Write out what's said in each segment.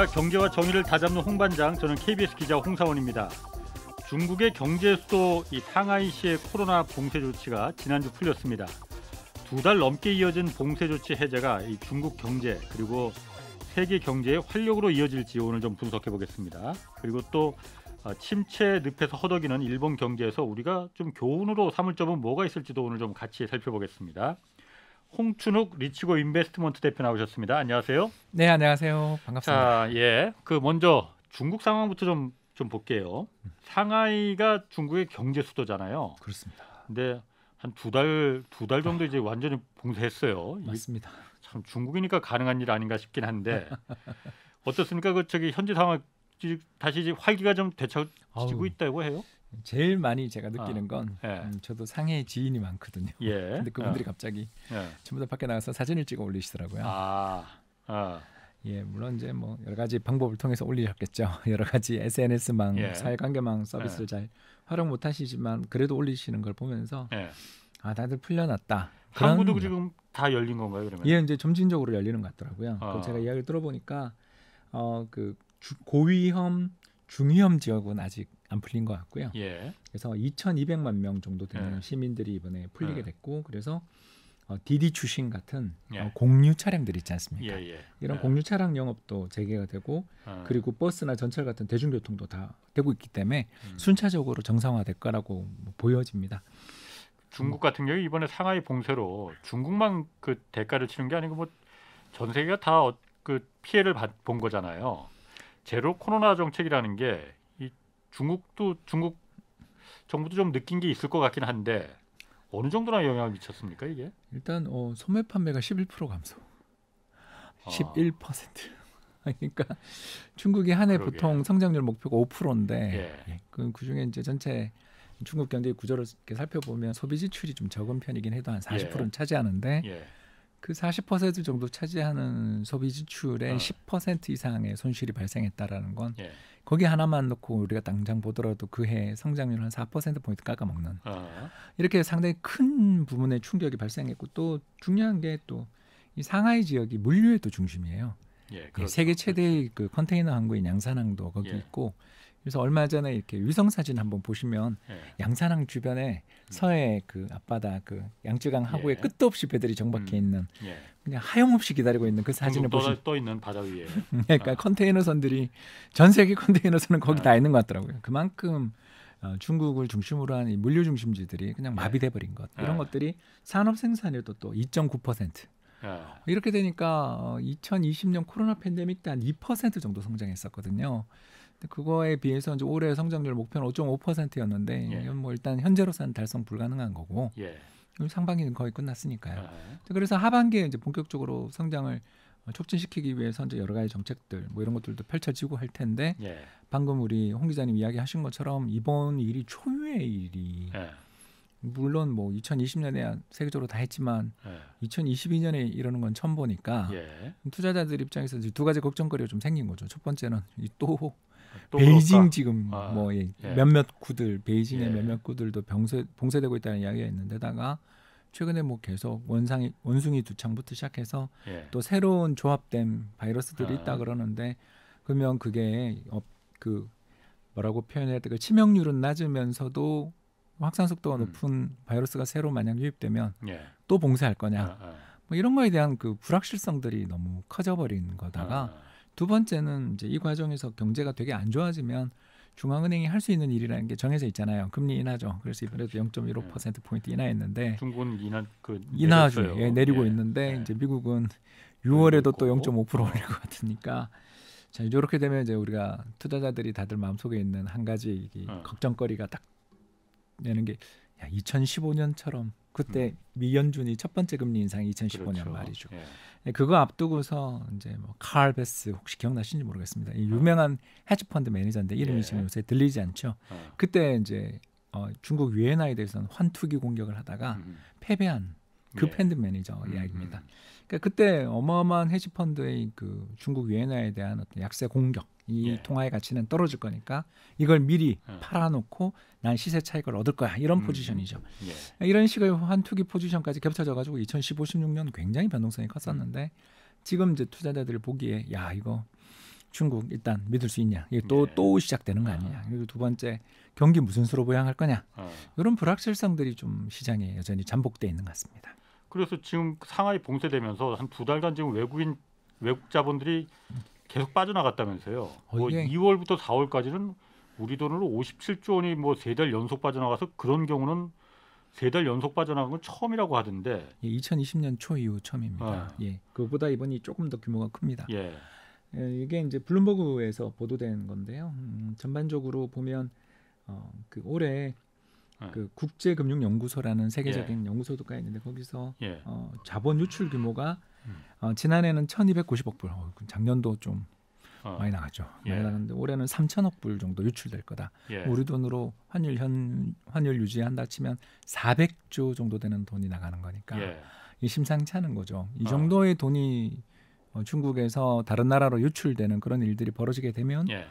안녕하십니까 경제와 정의를 다잡는 홍반장 저는 KBS 기자 홍사원입니다. 중국의 경제 수도 이 상하이시의 코로나 봉쇄 조치가 지난주 풀렸습니다. 두 달 넘게 이어진 봉쇄 조치 해제가 이 중국 경제 그리고 세계 경제의 활력으로 이어질지 오늘 좀 분석해 보겠습니다. 그리고 또 어, 침체 늪에서 허덕이는 일본 경제에서 우리가 좀 교훈으로 삼을 점은 뭐가 있을지도 오늘 좀 같이 살펴보겠습니다. 홍춘욱 리치고 인베스트먼트 대표 나오셨습니다. 안녕하세요. 네, 안녕하세요. 반갑습니다. 자, 예. 그 먼저 중국 상황부터 좀 좀 볼게요. 상하이가 중국의 경제 수도잖아요. 그렇습니다. 근데 한 두 달 두 달 정도 이제 완전히 봉쇄했어요. 맞습니다. 참 중국이니까 가능한 일 아닌가 싶긴 한데 어떻습니까? 그 저기 현지 상황 다시 이제 활기가 좀 되찾고 있다고 해요? 제일 많이 제가 아, 느끼는 건 아, 예. 음, 저도 상해 지인이 많거든요. 예. 근데 그분들이 예. 갑자기 예. 전부 다 밖에 나가서 사진을 찍어 올리시더라고요. 아, 아. 예, 물론 이제 뭐 여러 가지 방법을 통해서 올리셨겠죠. 여러 가지 SNS망, 예. 사회관계망 서비스를 예. 잘 활용 못 하시지만 그래도 올리시는 걸 보면서 예. 아, 다들 풀려났다. 한국도 그 지금 다 열린 건가요, 그러면? 예, 이제 점진적으로 열리는 것 같더라고요. 아. 제가 이야기를 들어보니까 어, 그 고위험, 중위험 지역은 아직 안 풀린 것 같고요. 예. 그래서 2,200만 명 정도 되는 예. 시민들이 이번에 풀리게 예. 됐고 그래서 어, 디디 추신 같은 예. 어, 공유 차량들 있지 않습니까? 예, 예. 이런 예. 공유 차량 영업도 재개가 되고 어. 그리고 버스나 전철 같은 대중교통도 다 되고 있기 때문에 음. 순차적으로 정상화될 거라고 뭐 보여집니다. 중국 같은 경우 이번에 상하이 봉쇄로 중국만 그 대가를 치는 게 아니고 뭐 전 세계가 다그 어, 피해를 받, 본 거잖아요. 제로 코로나 정책이라는 게 중국도 중국 정부도 좀 느낀 게 있을 것 같긴 한데 어느 정도나 영향을 미쳤습니까 이게? 일단 어, 소매 판매가 11% 감소, 아. 1 아. 그러니까 중국이 한 해 보통 성장률 목표가 5%인데 예. 예. 그, 중에 이제 전체 중국 경제 구조를 이렇게 살펴보면 소비 지출이 좀 적은 편이긴 해도 한 40%는 예. 차지하는데. 예. 그40% 정도 차지하는 소비 지출의 어. 아. 10% 이상의 손실이 발생했다라는 건 예. 거기 하나만 놓고 우리가 당장 보더라도 그해 성장률 한4% 포인트 깎아 먹는 어. 아. 이렇게 상당히 큰 부분의 충격이 발생했고 또 중요한 게 또 이 상하이 지역이 물류의 또 중심이에요. 예, 예 그렇죠. 세계 최대의 그렇죠. 그 컨테이너 항구인 양산항도 거기 예. 있고 그래서 얼마 전에 이렇게 위성 사진 한번 보시면 예. 양산항 주변에 음. 서해 그 앞바다 그 양쯔강 하구에 예. 끝도 없이 배들이 정박해 음. 있는 예. 그냥 하염없이 기다리고 있는 그 사진을 보시면 떠 있는 바다 위에 네, 그러니까 아. 컨테이너선들이 전 세계 컨테이너선은 거기 아. 다 있는 것 같더라고요. 그만큼 어, 중국을 중심으로 한이 물류 중심지들이 그냥 예. 마비돼 버린 것 이런 아. 것들이 산업 생산율도 또 2.9%. 아. 이렇게 되니까 어, 2020년 코로나 팬데믹 때 한 2% 정도 성장했었거든요. 음. 그거에 비해서 이제 올해 성장률 목표는 5.5%였는데 예. 이건 뭐 일단 현재로서는 달성 불가능한 거고 예. 상반기는 거의 끝났으니까요. 예. 그래서 하반기에 이제 본격적으로 성장을 어, 촉진시키기 위해서 이제 여러 가지 정책들 뭐 이런 것들도 펼쳐지고 할 텐데 예. 방금 우리 홍 기자님 이야기하신 것처럼 이번 일이 초유의 일이 예. 물론 뭐 2020년에 세계적으로 다 했지만 예. 2022년에 이러는 건 처음 보니까 예. 투자자들 입장에서 이제 두 가지 걱정거리가 좀 생긴 거죠. 첫 번째는 이또 베이징 지금 아, 뭐 예. 몇몇 구들 베이징의 예. 몇몇 구들도 병세, 봉쇄되고 있다는 이야기가 있는데다가 최근에 뭐 계속 원상이 원숭이 두창부터 시작해서 예. 또 새로운 조합된 바이러스들이 아. 있다 그러는데 그러면 그게 어, 그 뭐라고 표현해야 될까 치명률은 낮으면서도 확산 속도가 음. 높은 바이러스가 새로 만약 유입되면 예. 또 봉쇄할 거냐 아, 아. 뭐 이런 거에 대한 그 불확실성들이 너무 커져버린 거다가 아. 두 번째는 이제 이 과정에서 경제가 되게 안 좋아지면 중앙은행이 할 수 있는 일이라는 게 정해져 있잖아요. 금리 인하죠. 그래서 이번에도 0.15% 포인트 인하했는데 중국은 인하 그 인하 중 예, 내리고 예. 있는데 예. 이제 미국은 6월에도 또 0.5% 올릴 것 같으니까 자 이렇게 되면 이제 우리가 투자자들이 다들 마음속에 있는 한 가지 이 네. 걱정거리가 딱되는게 야, 2015년처럼 그때 음. 미연준이 첫 번째 금리 인상이 2015년 그렇죠. 말이죠. 예. 예. 그거 앞두고서 이제 뭐 칼베스 혹시 기억나시는지 모르겠습니다. 이 유명한 헤지펀드 매니저인데 이름이 예. 지금 요새 들리지 않죠. 어. 그때 이제 어, 중국 위엔나에 대해서는 환투기 공격을 하다가 음. 음. 패배한 그 예. 팬드 매니저 음. 이야기입니다. 음. 그러니까 그때 어마어마한 헤지펀드의 그 중국 위엔나에 대한 어떤 약세 공격 이 예. 통화의 가치는 떨어질 거니까 이걸 미리 음. 팔아놓고 난 시세 차익을 얻을 거야 이런 음. 포지션이죠. 음, 음. 예. 이런 식의 환투기 포지션까지 겹쳐져가지고 2015, 16년 굉장히 변동성이 컸었는데 음. 지금 이제 투자자들이 보기에 야 이거 중국 일단 믿을 수 있냐 이또또 예. 또 시작되는 거 아니냐 아. 그리고 두 번째 경기 무슨 수로 보양할 거냐 어. 이런 불확실성들이 좀 시장에 여전히 잠복돼 있는 것 같습니다. 그래서 지금 상하이 봉쇄되면서 한 두 달간 지금 외국인 외국 자본들이 계속 빠져나갔다면서요. 뭐이 어, 2월부터 4월까지는 우리 돈으로 57조 원이 뭐세달 연속 빠져나가서 그런 경우는 세달 연속 빠져나간 건 처음이라고 하던데. 예, 2020년 초 이후 처음입니다. 네. 예. 그보다 이번이 조금 더 규모가 큽니다. 예. 예 이게 이제 블룸버그에서 보도된 건데요. 음, 전반적으로 보면 어, 그 올해 예. 그 국제금융연구소라는 세계적인 예. 연구소도가 있는데 거기서 예. 어, 자본 유출 규모가 어, 지난해는 1,290억 불. 어, 작년도 좀 어. 많이 나갔죠. 예. 많이 나갔는데 올해는 3천억 불 정도 유출될 거다. 예. 우리 돈으로 환율 현 환율 유지한다 치면 400조 정도 되는 돈이 나가는 거니까 예. 이 심상치 않은 거죠. 이 어. 정도의 어. 돈이 어, 중국에서 다른 나라로 유출되는 그런 일들이 벌어지게 되면 예.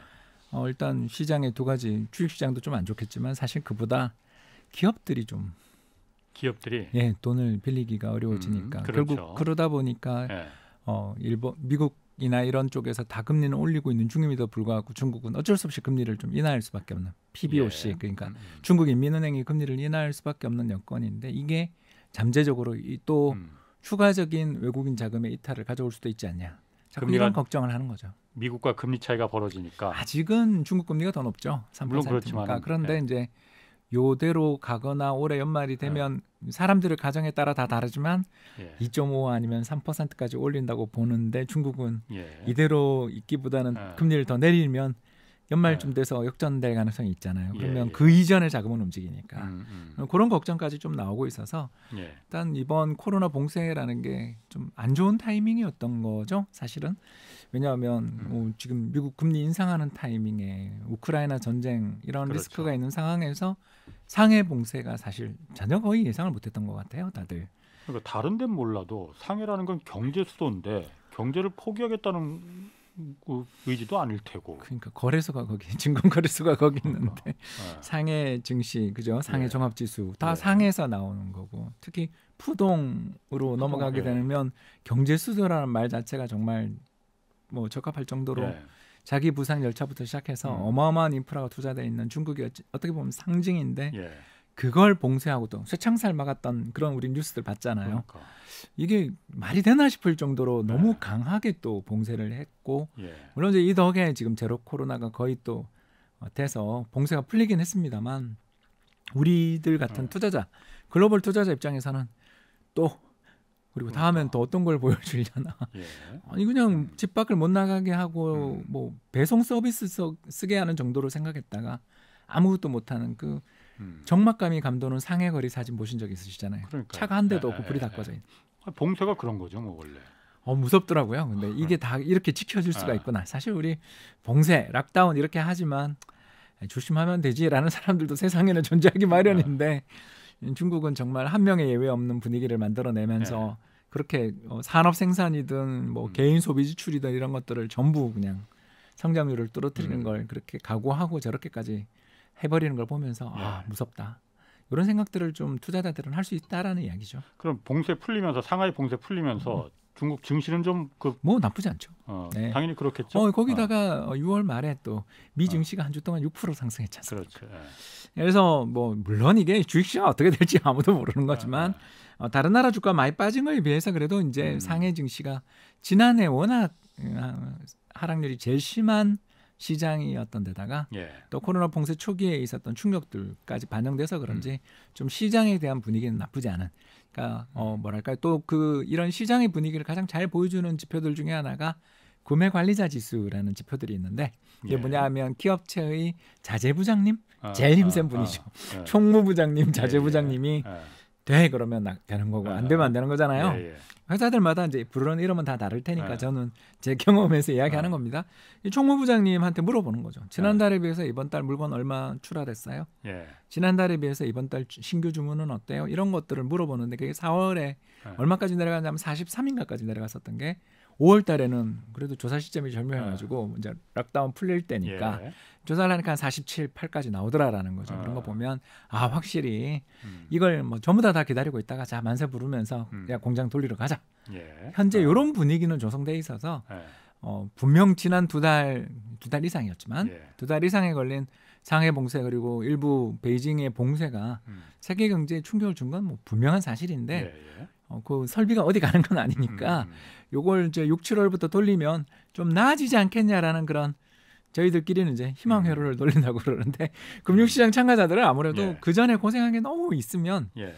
어, 일단 시장의 두 가지 주식 시장도 좀 안 좋겠지만 사실 그보다 기업들이 좀 기업들이 예, 돈을 빌리기가 어려워지니까 음, 그렇죠. 결국 그러다 보니까 예. 어, 일본 미국 이나 이런 쪽에서 다 금리는 올리고 있는 중임에도 불구하고 중국은 어쩔 수 없이 금리를 좀 인하할 수밖에 없는 PBOC 예. 그러니까 음, 음. 중국인 민은행이 금리를 인하할 수밖에 없는 여건인데 이게 잠재적으로 또 음. 추가적인 외국인 자금의 이탈을 가져올 수도 있지 않냐. 금리 이런 걱정을 하는 거죠. 미국과 금리 차이가 벌어지니까 아직은 중국 금리가 더 높죠. 3%니까. 물론 그렇지만 그런데 예. 이제 요대로 가거나 올해 연말이 네. 되면 네. 사람들의 가정에 따라 다 다르지만 예. 2.5 아니면 3%까지 올린다고 보는데 중국은 예. 이대로 있기보다는 아. 금리를 더 내리면 연말쯤 아. 돼서 역전될 가능성이 있잖아요. 예, 그러면 예. 그 이전의 자금은 움직이니까 음, 음. 그런 걱정까지 좀 나오고 있어서 예. 일단 이번 코로나 봉쇄라는 게 좀 안 좋은 타이밍이었던 거죠, 사실은. 왜냐하면 음. 어, 지금 미국 금리 인상하는 타이밍에 우크라이나 전쟁 이런 그렇죠. 리스크가 있는 상황에서 상해 봉쇄가 사실 전혀 거의 예상을 못했던 것 같아요, 다들. 그러니까 다른 데는 몰라도 상해라는 건 경제 수도인데 경제를 포기하겠다는 그 의지도 아닐 테고. 그러니까 거래소가 거기 증권 거래소가 거기 그러니까. 있는데 네. 상해 증시 그죠? 상해 네. 종합 지수 다 네. 상해에서 나오는 거고 특히 푸동으로 푸동, 넘어가게 되면 경제 수도라는 말 자체가 정말 뭐 적합할 정도로 예. 자기 부상 열차부터 시작해서 음. 어마어마한 인프라가 투자돼 있는 중국이 어떻게 보면 상징인데 예. 그걸 봉쇄하고 또 쇠창살 막았던 그런 우리 뉴스들 봤잖아요. 그러니까. 이게 말이 되나 싶을 정도로 네. 너무 강하게 또 봉쇄를 했고 예. 물론 이제 이 덕에 지금 제로 코로나가 거의 또 어, 돼서 봉쇄가 풀리긴 했습니다만 우리들 같은 네. 투자자 글로벌 투자자 입장에서는 또 그리고 그러니까. 다음엔 또 어떤 걸 보여주려나. 예. 아니 그냥 음. 집 밖을 못 나가게 하고 음. 뭐 배송 서비스 써, 쓰게 하는 정도로 생각했다가 아무것도 못하는 그 음. 정막감이 감도는 상해거리 사진 보신 적 있으시잖아요. 그러니까요. 차가 한 대도 예, 없고 그 불이 예, 다 꺼져 예. 있는. 아, 봉쇄가 그런 거죠, 뭐 원래. 어 무섭더라고요. 근데 아, 이게 다 이렇게 지켜질 수가 아. 있구나. 사실 우리 봉쇄, 락다운 이렇게 하지만 조심하면 되지라는 사람들도 세상에는 존재하기 마련인데. 아. 중국은 정말 한 명의 예외 없는 분위기를 만들어내면서 네. 그렇게 어, 산업 생산이든 뭐 음. 개인 소비 지출이든 이런 것들을 전부 그냥 성장률을 떨어뜨리는 음. 걸 그렇게 각오하고 저렇게까지 해버리는 걸 보면서 네. 아 무섭다 이런 생각들을 좀 투자자들은 할 수 있다라는 이야기죠. 그럼 봉쇄 풀리면서 상하이 봉쇄 풀리면서 음. 중국 증시는 좀뭐 그 뭐 나쁘지 않죠. 어, 네. 당연히 그렇겠죠. 어, 거기다가 어. 6월 어, 말에 또미 어. 증시가 한 주 동안 6% 상승했지 않습 그렇죠. 예. 그래서 뭐 물론 이게 주식시장 어떻게 될지 아무도 모르는 거지만 예, 예. 어, 다른 나라 주가 많이 빠진 거에 비해서 그래도 이제 음. 상해 증시가 지난해 워낙 음, 하락률이 제일 심한 시장이었던 데다가 예. 또 코로나 봉쇄 초기에 있었던 충격들까지 반영돼서 그런지 음. 좀 시장에 대한 분위기는 나쁘지 않은 그러니까 어 음. 뭐랄까요 또그 이런 시장의 분위기를 가장 잘 보여주는 지표들 중에 하나가 구매 관리자 지수라는 지표들이 있는데 이게 예. 뭐냐 하면 기업체의 자재부장님 아, 제일 힘센 아, 분이죠 아, 아, 총무부장님 자재부장님이 예, 예, 예. 돼 그러면 되는 거고 안 되면 안 되는 아, 거잖아요. 예, 예. 회사들마다 이제 부르는 이름은 다 다를 테니까 예. 저는 제 경험에서 이야기하는 아. 겁니다. 이 총무부장님한테 물어보는 거죠. 지난달에 비해서 이번 달 물건 얼마 출하됐어요? 예. 지난달에 비해서 이번 달 신규 주문은 어때요? 이런 것들을 물어보는데 그게 4월에 얼마까지 내려갔냐면 43인가까지 내려갔었던 게 5월 달에는 그래도 조사 시점이 절묘해가지고 아. 이제 락다운 풀릴 때니까 예. 조사를 하니까 한 47, 8까지 나오더라라는 거죠. 아. 그런 거 보면 아 확실히 음. 이걸 뭐 전부 다 다 기다리고 있다가 자 만세 부르면서 음. 야 공장 돌리러 가자. 예. 현재 이런 아. 분위기는 조성돼 있어서 예. 어, 분명 지난 두 달 두 달 이상이었지만 예. 두달 이상에 걸린 상해 봉쇄 그리고 일부 베이징의 봉쇄가 음. 세계 경제에 충격을 준건뭐 분명한 사실인데 예, 예. 어, 그 설비가 어디 가는 건 아니니까 음. 음, 음. 요걸 이제 6, 7월부터 돌리면 좀 나아지지 않겠냐라는 그런 저희들끼리는 이제 희망 회로를 음. 돌린다고 그러는데 금융시장 참가자들은 아무래도 예. 그 전에 고생한 게 너무 있으면 예.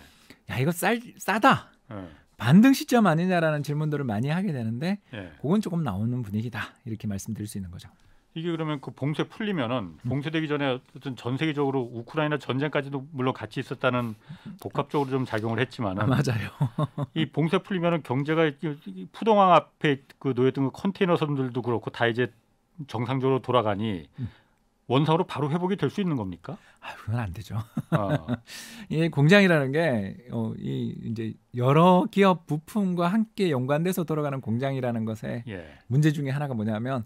야 이거 쌀 싸다 예. 반등 시점 아니냐라는 질문들을 많이 하게 되는데 예. 그건 조금 나오는 분위기다 이렇게 말씀드릴 수 있는 거죠. 이게 그러면 그 봉쇄 풀리면은 음. 봉쇄되기 전에 어쨌든 전 세계적으로 우크라이나 전쟁까지도 물론 같이 있었다는 복합적으로 좀 작용을 했지만은 아, 맞아요. 이 봉쇄 풀리면은 경제가 푸동항 앞에 그 놓였던 그 컨테이너선들도 그렇고 다 이제 정상적으로 돌아가니 음. 원상으로 바로 회복이 될 수 있는 겁니까? 아, 그건 안 되죠. 아. 예, 공장이라는 게 어, 이 이제 여러 기업 부품과 함께 연관돼서 돌아가는 공장이라는 것에 예. 문제 중에 하나가 뭐냐면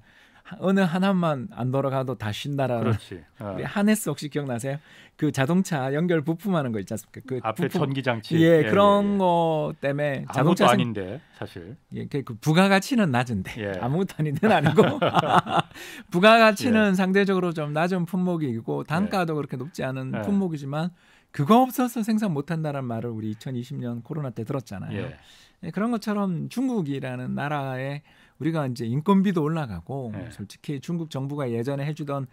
어느 하나만 안 돌아가도 다 쉰다라는 어. 하네스 혹시 기억나세요? 그 자동차 연결 부품하는 거 있지 않습니까? 그 앞에 부품. 전기 장치 예, 예 그런 예. 예. 거 때문에 자동차 아닌데 사실 예그 그 부가가치는 낮은데 예. 아무것도 아닌데 아니고 부가가치는 예. 상대적으로 좀 낮은 품목이고 단가도 예. 그렇게 높지 않은 품목이지만 그거 없어서 생산 못한다는 말을 우리 2020년 코로나 때 들었잖아요. 그런 것처럼 중국이라는 나라의 우리가 이제 인건비도 올라가고 네. 솔직히 중국 정부가 예전에 해주던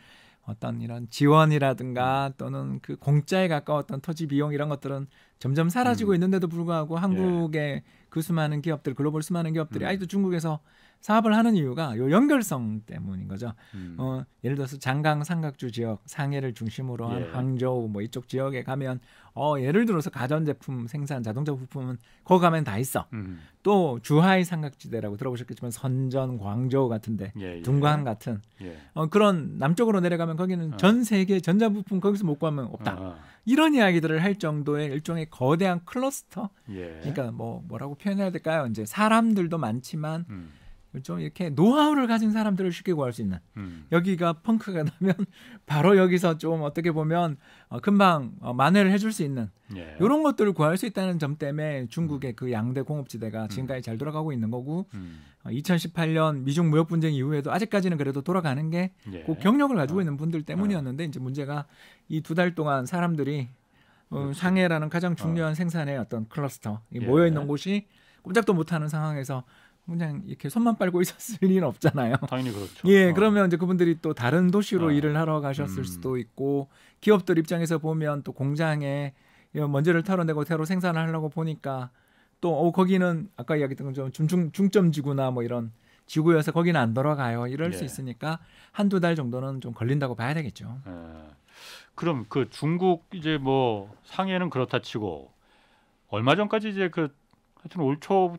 어떤 이런 지원이라든가 음. 또는 그 공짜에 가까웠던 토지 비용 이런 것들은 점점 사라지고 음. 있는데도 불구하고 예. 한국의 예. 그 수많은 기업들 글로벌 수많은 기업들이 음. 아직도 중국에서 사업을 하는 이유가 요 연결성 때문인 거죠. 음. 어, 예를 들어서 장강 삼각주 지역 상해를 중심으로 한 예. 항저우 뭐 이쪽 지역에 가면 어 예를 들어서 가전제품 생산 자동차 부품은 거기 가면 다 있어. 음. 또 주하이 삼각지대라고 들어보셨겠지만 선전 광저우 같은데 예, 예. 둔관 같은 예. 어, 그런 남쪽으로 내려가면 거기는 어. 전 세계 전자부품 거기서 못 구하면 어, 없다. 어. 이런 이야기들을 할 정도의 일종의 거대한 클러스터. 예. 그러니까 뭐 뭐라고 표현해야 될까요? 이제 사람들도 많지만 음. 좀 그렇죠? 이렇게 노하우를 가진 사람들을 쉽게 구할 수 있는 음. 여기가 펑크가 나면 바로 여기서 좀 어떻게 보면 어, 금방 어, 만회를 해줄 수 있는 예. 이런 것들을 구할 수 있다는 점 때문에 중국의 음. 그 양대 공업지대가 음. 지금까지 음. 잘 돌아가고 있는 거고 음. 어, 2018년 미중 무역 분쟁 이후에도 아직까지는 그래도 돌아가는 게꼭 예. 경력을 가지고 어. 있는 분들 때문이었는데 어. 이제 문제가 이 두 달 동안 사람들이 어, 그렇죠. 상해라는 가장 중요한 어. 생산의 어떤 클러스터 예. 모여 있는 곳이 꼼짝도 못하는 상황에서 그냥 이렇게 손만 빨고 있었을 리는 없잖아요. 당연히 그렇죠. 예, 어. 그러면 이제 그분들이 또 다른 도시로 어. 일을 하러 가셨을 음. 수도 있고 기업들 입장에서 보면 또 공장에 먼지를 털어내고 새로 생산을 하려고 보니까 또 어, 거기는 아까 이야기했던 것처럼 중중 중점 지구나 뭐 이런 지구여서 거기는 안 돌아가요. 이럴 예. 수 있으니까 한두 달 정도는 좀 걸린다고 봐야 되겠죠. 예. 그럼 그 중국 이제 뭐 상해는 그렇다 치고 얼마 전까지 이제 그 하여튼 올초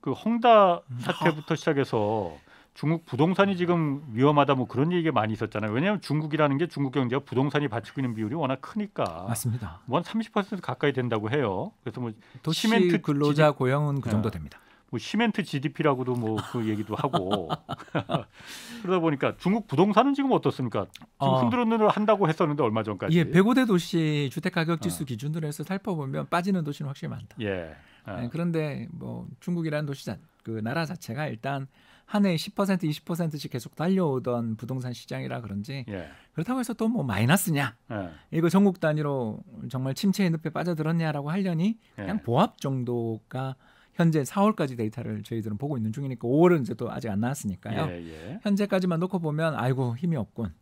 그홍다 사태부터 시작해서 중국 부동산이 지금 위험하다 뭐 그런 얘기가 많이 있었잖아요. 왜냐하면 중국이라는 게 중국 경제가 부동산이 받치고 있는 비율이 워낙 크니까 맞습니다. 뭐한30% 가까이 된다고 해요. 그래서 뭐 도시 시멘트 근로자 GDP, 고용은 그 네. 정도 됩니다. 뭐 시멘트 GDP라고도 뭐 그 얘기도 하고 그러다 보니까 중국 부동산은 지금 어떻습니까? 지금 어. 흔들흔들 한다고 했었는데 얼마 전까지 예, 105대 도시 주택 가격 지수 어. 기준으로 해서 살펴보면 빠지는 도시는 확실히 많다. 예. 네, 그런데 뭐 중국이라는 도시 그 나라 자체가 일단 한해에10% 20%씩 계속 달려오던 부동산 시장이라 그런지 예. 그렇다고 해서 또 뭐 마이너스냐 예. 이거 전국 단위로 정말 침체의 늪에 빠져들었냐라고 하려니 예. 그냥 예. 보합 정도가 현재 4월까지 데이터를 저희들은 보고 있는 중이니까 5월은 이제 또 아직 안 나왔으니까요. 현재까지만 놓고 보면 아이고 힘이 없군.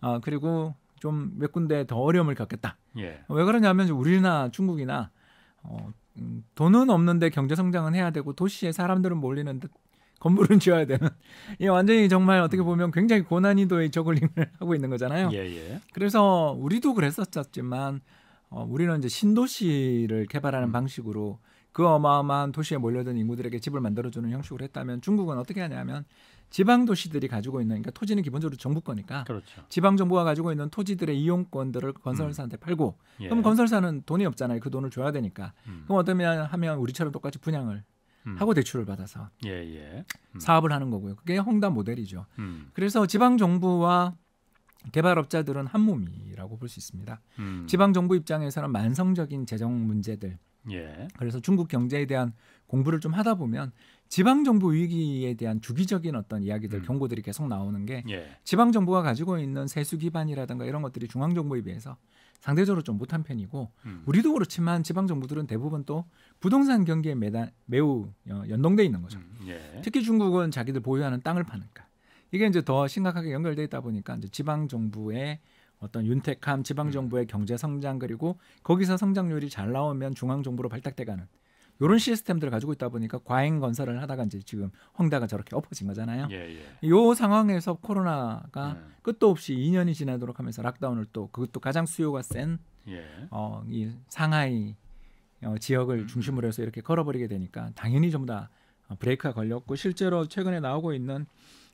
어, 그리고 좀 몇 군데 더 어려움을 겪겠다. 왜 그러냐면 우리나 중국이나 어, 음, 돈은 없는데 경제 성장은 해야 되고 도시에 사람들은 몰리는데 건물은 지어야 되는 이 완전히 정말 어떻게 음. 보면 굉장히 고난이도의 저글링을 하고 있는 거잖아요. 예, 예. 그래서 우리도 그랬었지만 어, 우리는 이제 신도시를 개발하는 음. 방식으로 그 어마어마한 도시에 몰려든 인구들에게 집을 만들어주는 형식으로 했다면 중국은 어떻게 하냐면 지방 도시들이 가지고 있는 그러니까 토지는 기본적으로 정부 거니까 그렇죠. 지방 정부가 가지고 있는 토지들의 이용권들을 건설사한테 음. 팔고 예. 그럼 건설사는 돈이 없잖아요. 그 돈을 줘야 되니까 음. 그럼 어떻게 하면 우리처럼 똑같이 분양을 음. 하고 대출을 받아서 예, 예. 음. 사업을 하는 거고요. 그게 홍다 모델이죠. 음. 그래서 지방 정부와 개발업자들은 한 몸이라고 볼 수 있습니다. 지방 정부 입장에서는 만성적인 재정 문제들, 예. 그래서 중국 경제에 대한 공부를 좀 하다 보면 지방 정부 위기에 대한 주기적인 어떤 이야기들 음. 경고들이 계속 나오는 게 예. 지방 정부가 가지고 있는 세수 기반이라든가 이런 것들이 중앙 정부에 비해서 상대적으로 좀 못한 편이고 음. 우리도 그렇지만 지방 정부들은 대부분 또 부동산 경기에 매단, 매우 어, 연동돼 있는 거죠. 음. 예. 특히 중국은 자기들 보유하는 땅을 파니까 이게 이제 더 심각하게 연결돼 있다 보니까 이제 지방 정부의 어떤 윤택함, 지방 정부의 음. 경제 성장 그리고 거기서 성장률이 잘 나오면 중앙 정부로 발탁돼가는 요런 시스템들을 가지고 있다 보니까 과잉 건설을 하다가 이제 지금 황다가 저렇게 엎어진 거잖아요. 예, 예. 이 상황에서 코로나가 음. 끝도 없이 2년이 지나도록 하면서 락다운을 또 그것도 가장 수요가 센 예. 어, 이 상하이 어, 지역을 음. 중심으로 해서 이렇게 걸어버리게 되니까 당연히 전부 다 어, 브레이크가 걸렸고 실제로 최근에 나오고 있는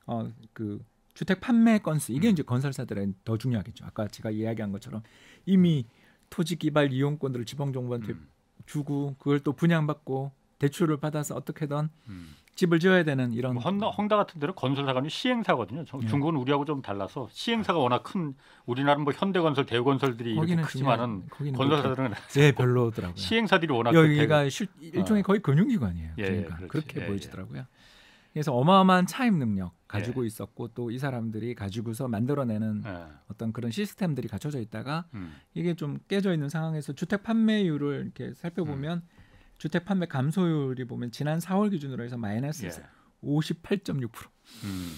어, 그 주택 판매 건수 이게 음. 이제 건설사들은 더 중요하겠죠. 아까 제가 이야기한 것처럼 이미 토지 기발 이용권들을 지방 정부한테 음. 주고 그걸 또 분양받고 대출을 받아서 어떻게든 음. 집을 지어야 되는 이런 뭐헌 헝다 같은 데는 건설사가 시행사거든요. 네. 중국은 우리하고 좀 달라서 시행사가 아. 워낙 큰 우리나라는 뭐 현대건설, 대우건설들이 이렇게 크지만은 거기한 건설사들은 네 별로더라고요. 시행사들이 워낙 그 여기가 대... 일종의 어. 거의 금융기관이에요. 예, 그러니까 예, 그렇게 예, 예. 보여지더라고요. 그래서 어마어마한 차임 능력 가지고 예. 있었고 또 이 사람들이 가지고서 만들어내는 예. 어떤 그런 시스템들이 갖춰져 있다가 음. 이게 좀 깨져 있는 상황에서 주택 판매율을 이렇게 살펴보면 음. 주택 판매 감소율이 보면 지난 4월 기준으로 해서 마이너스 예. 58.6%. 음.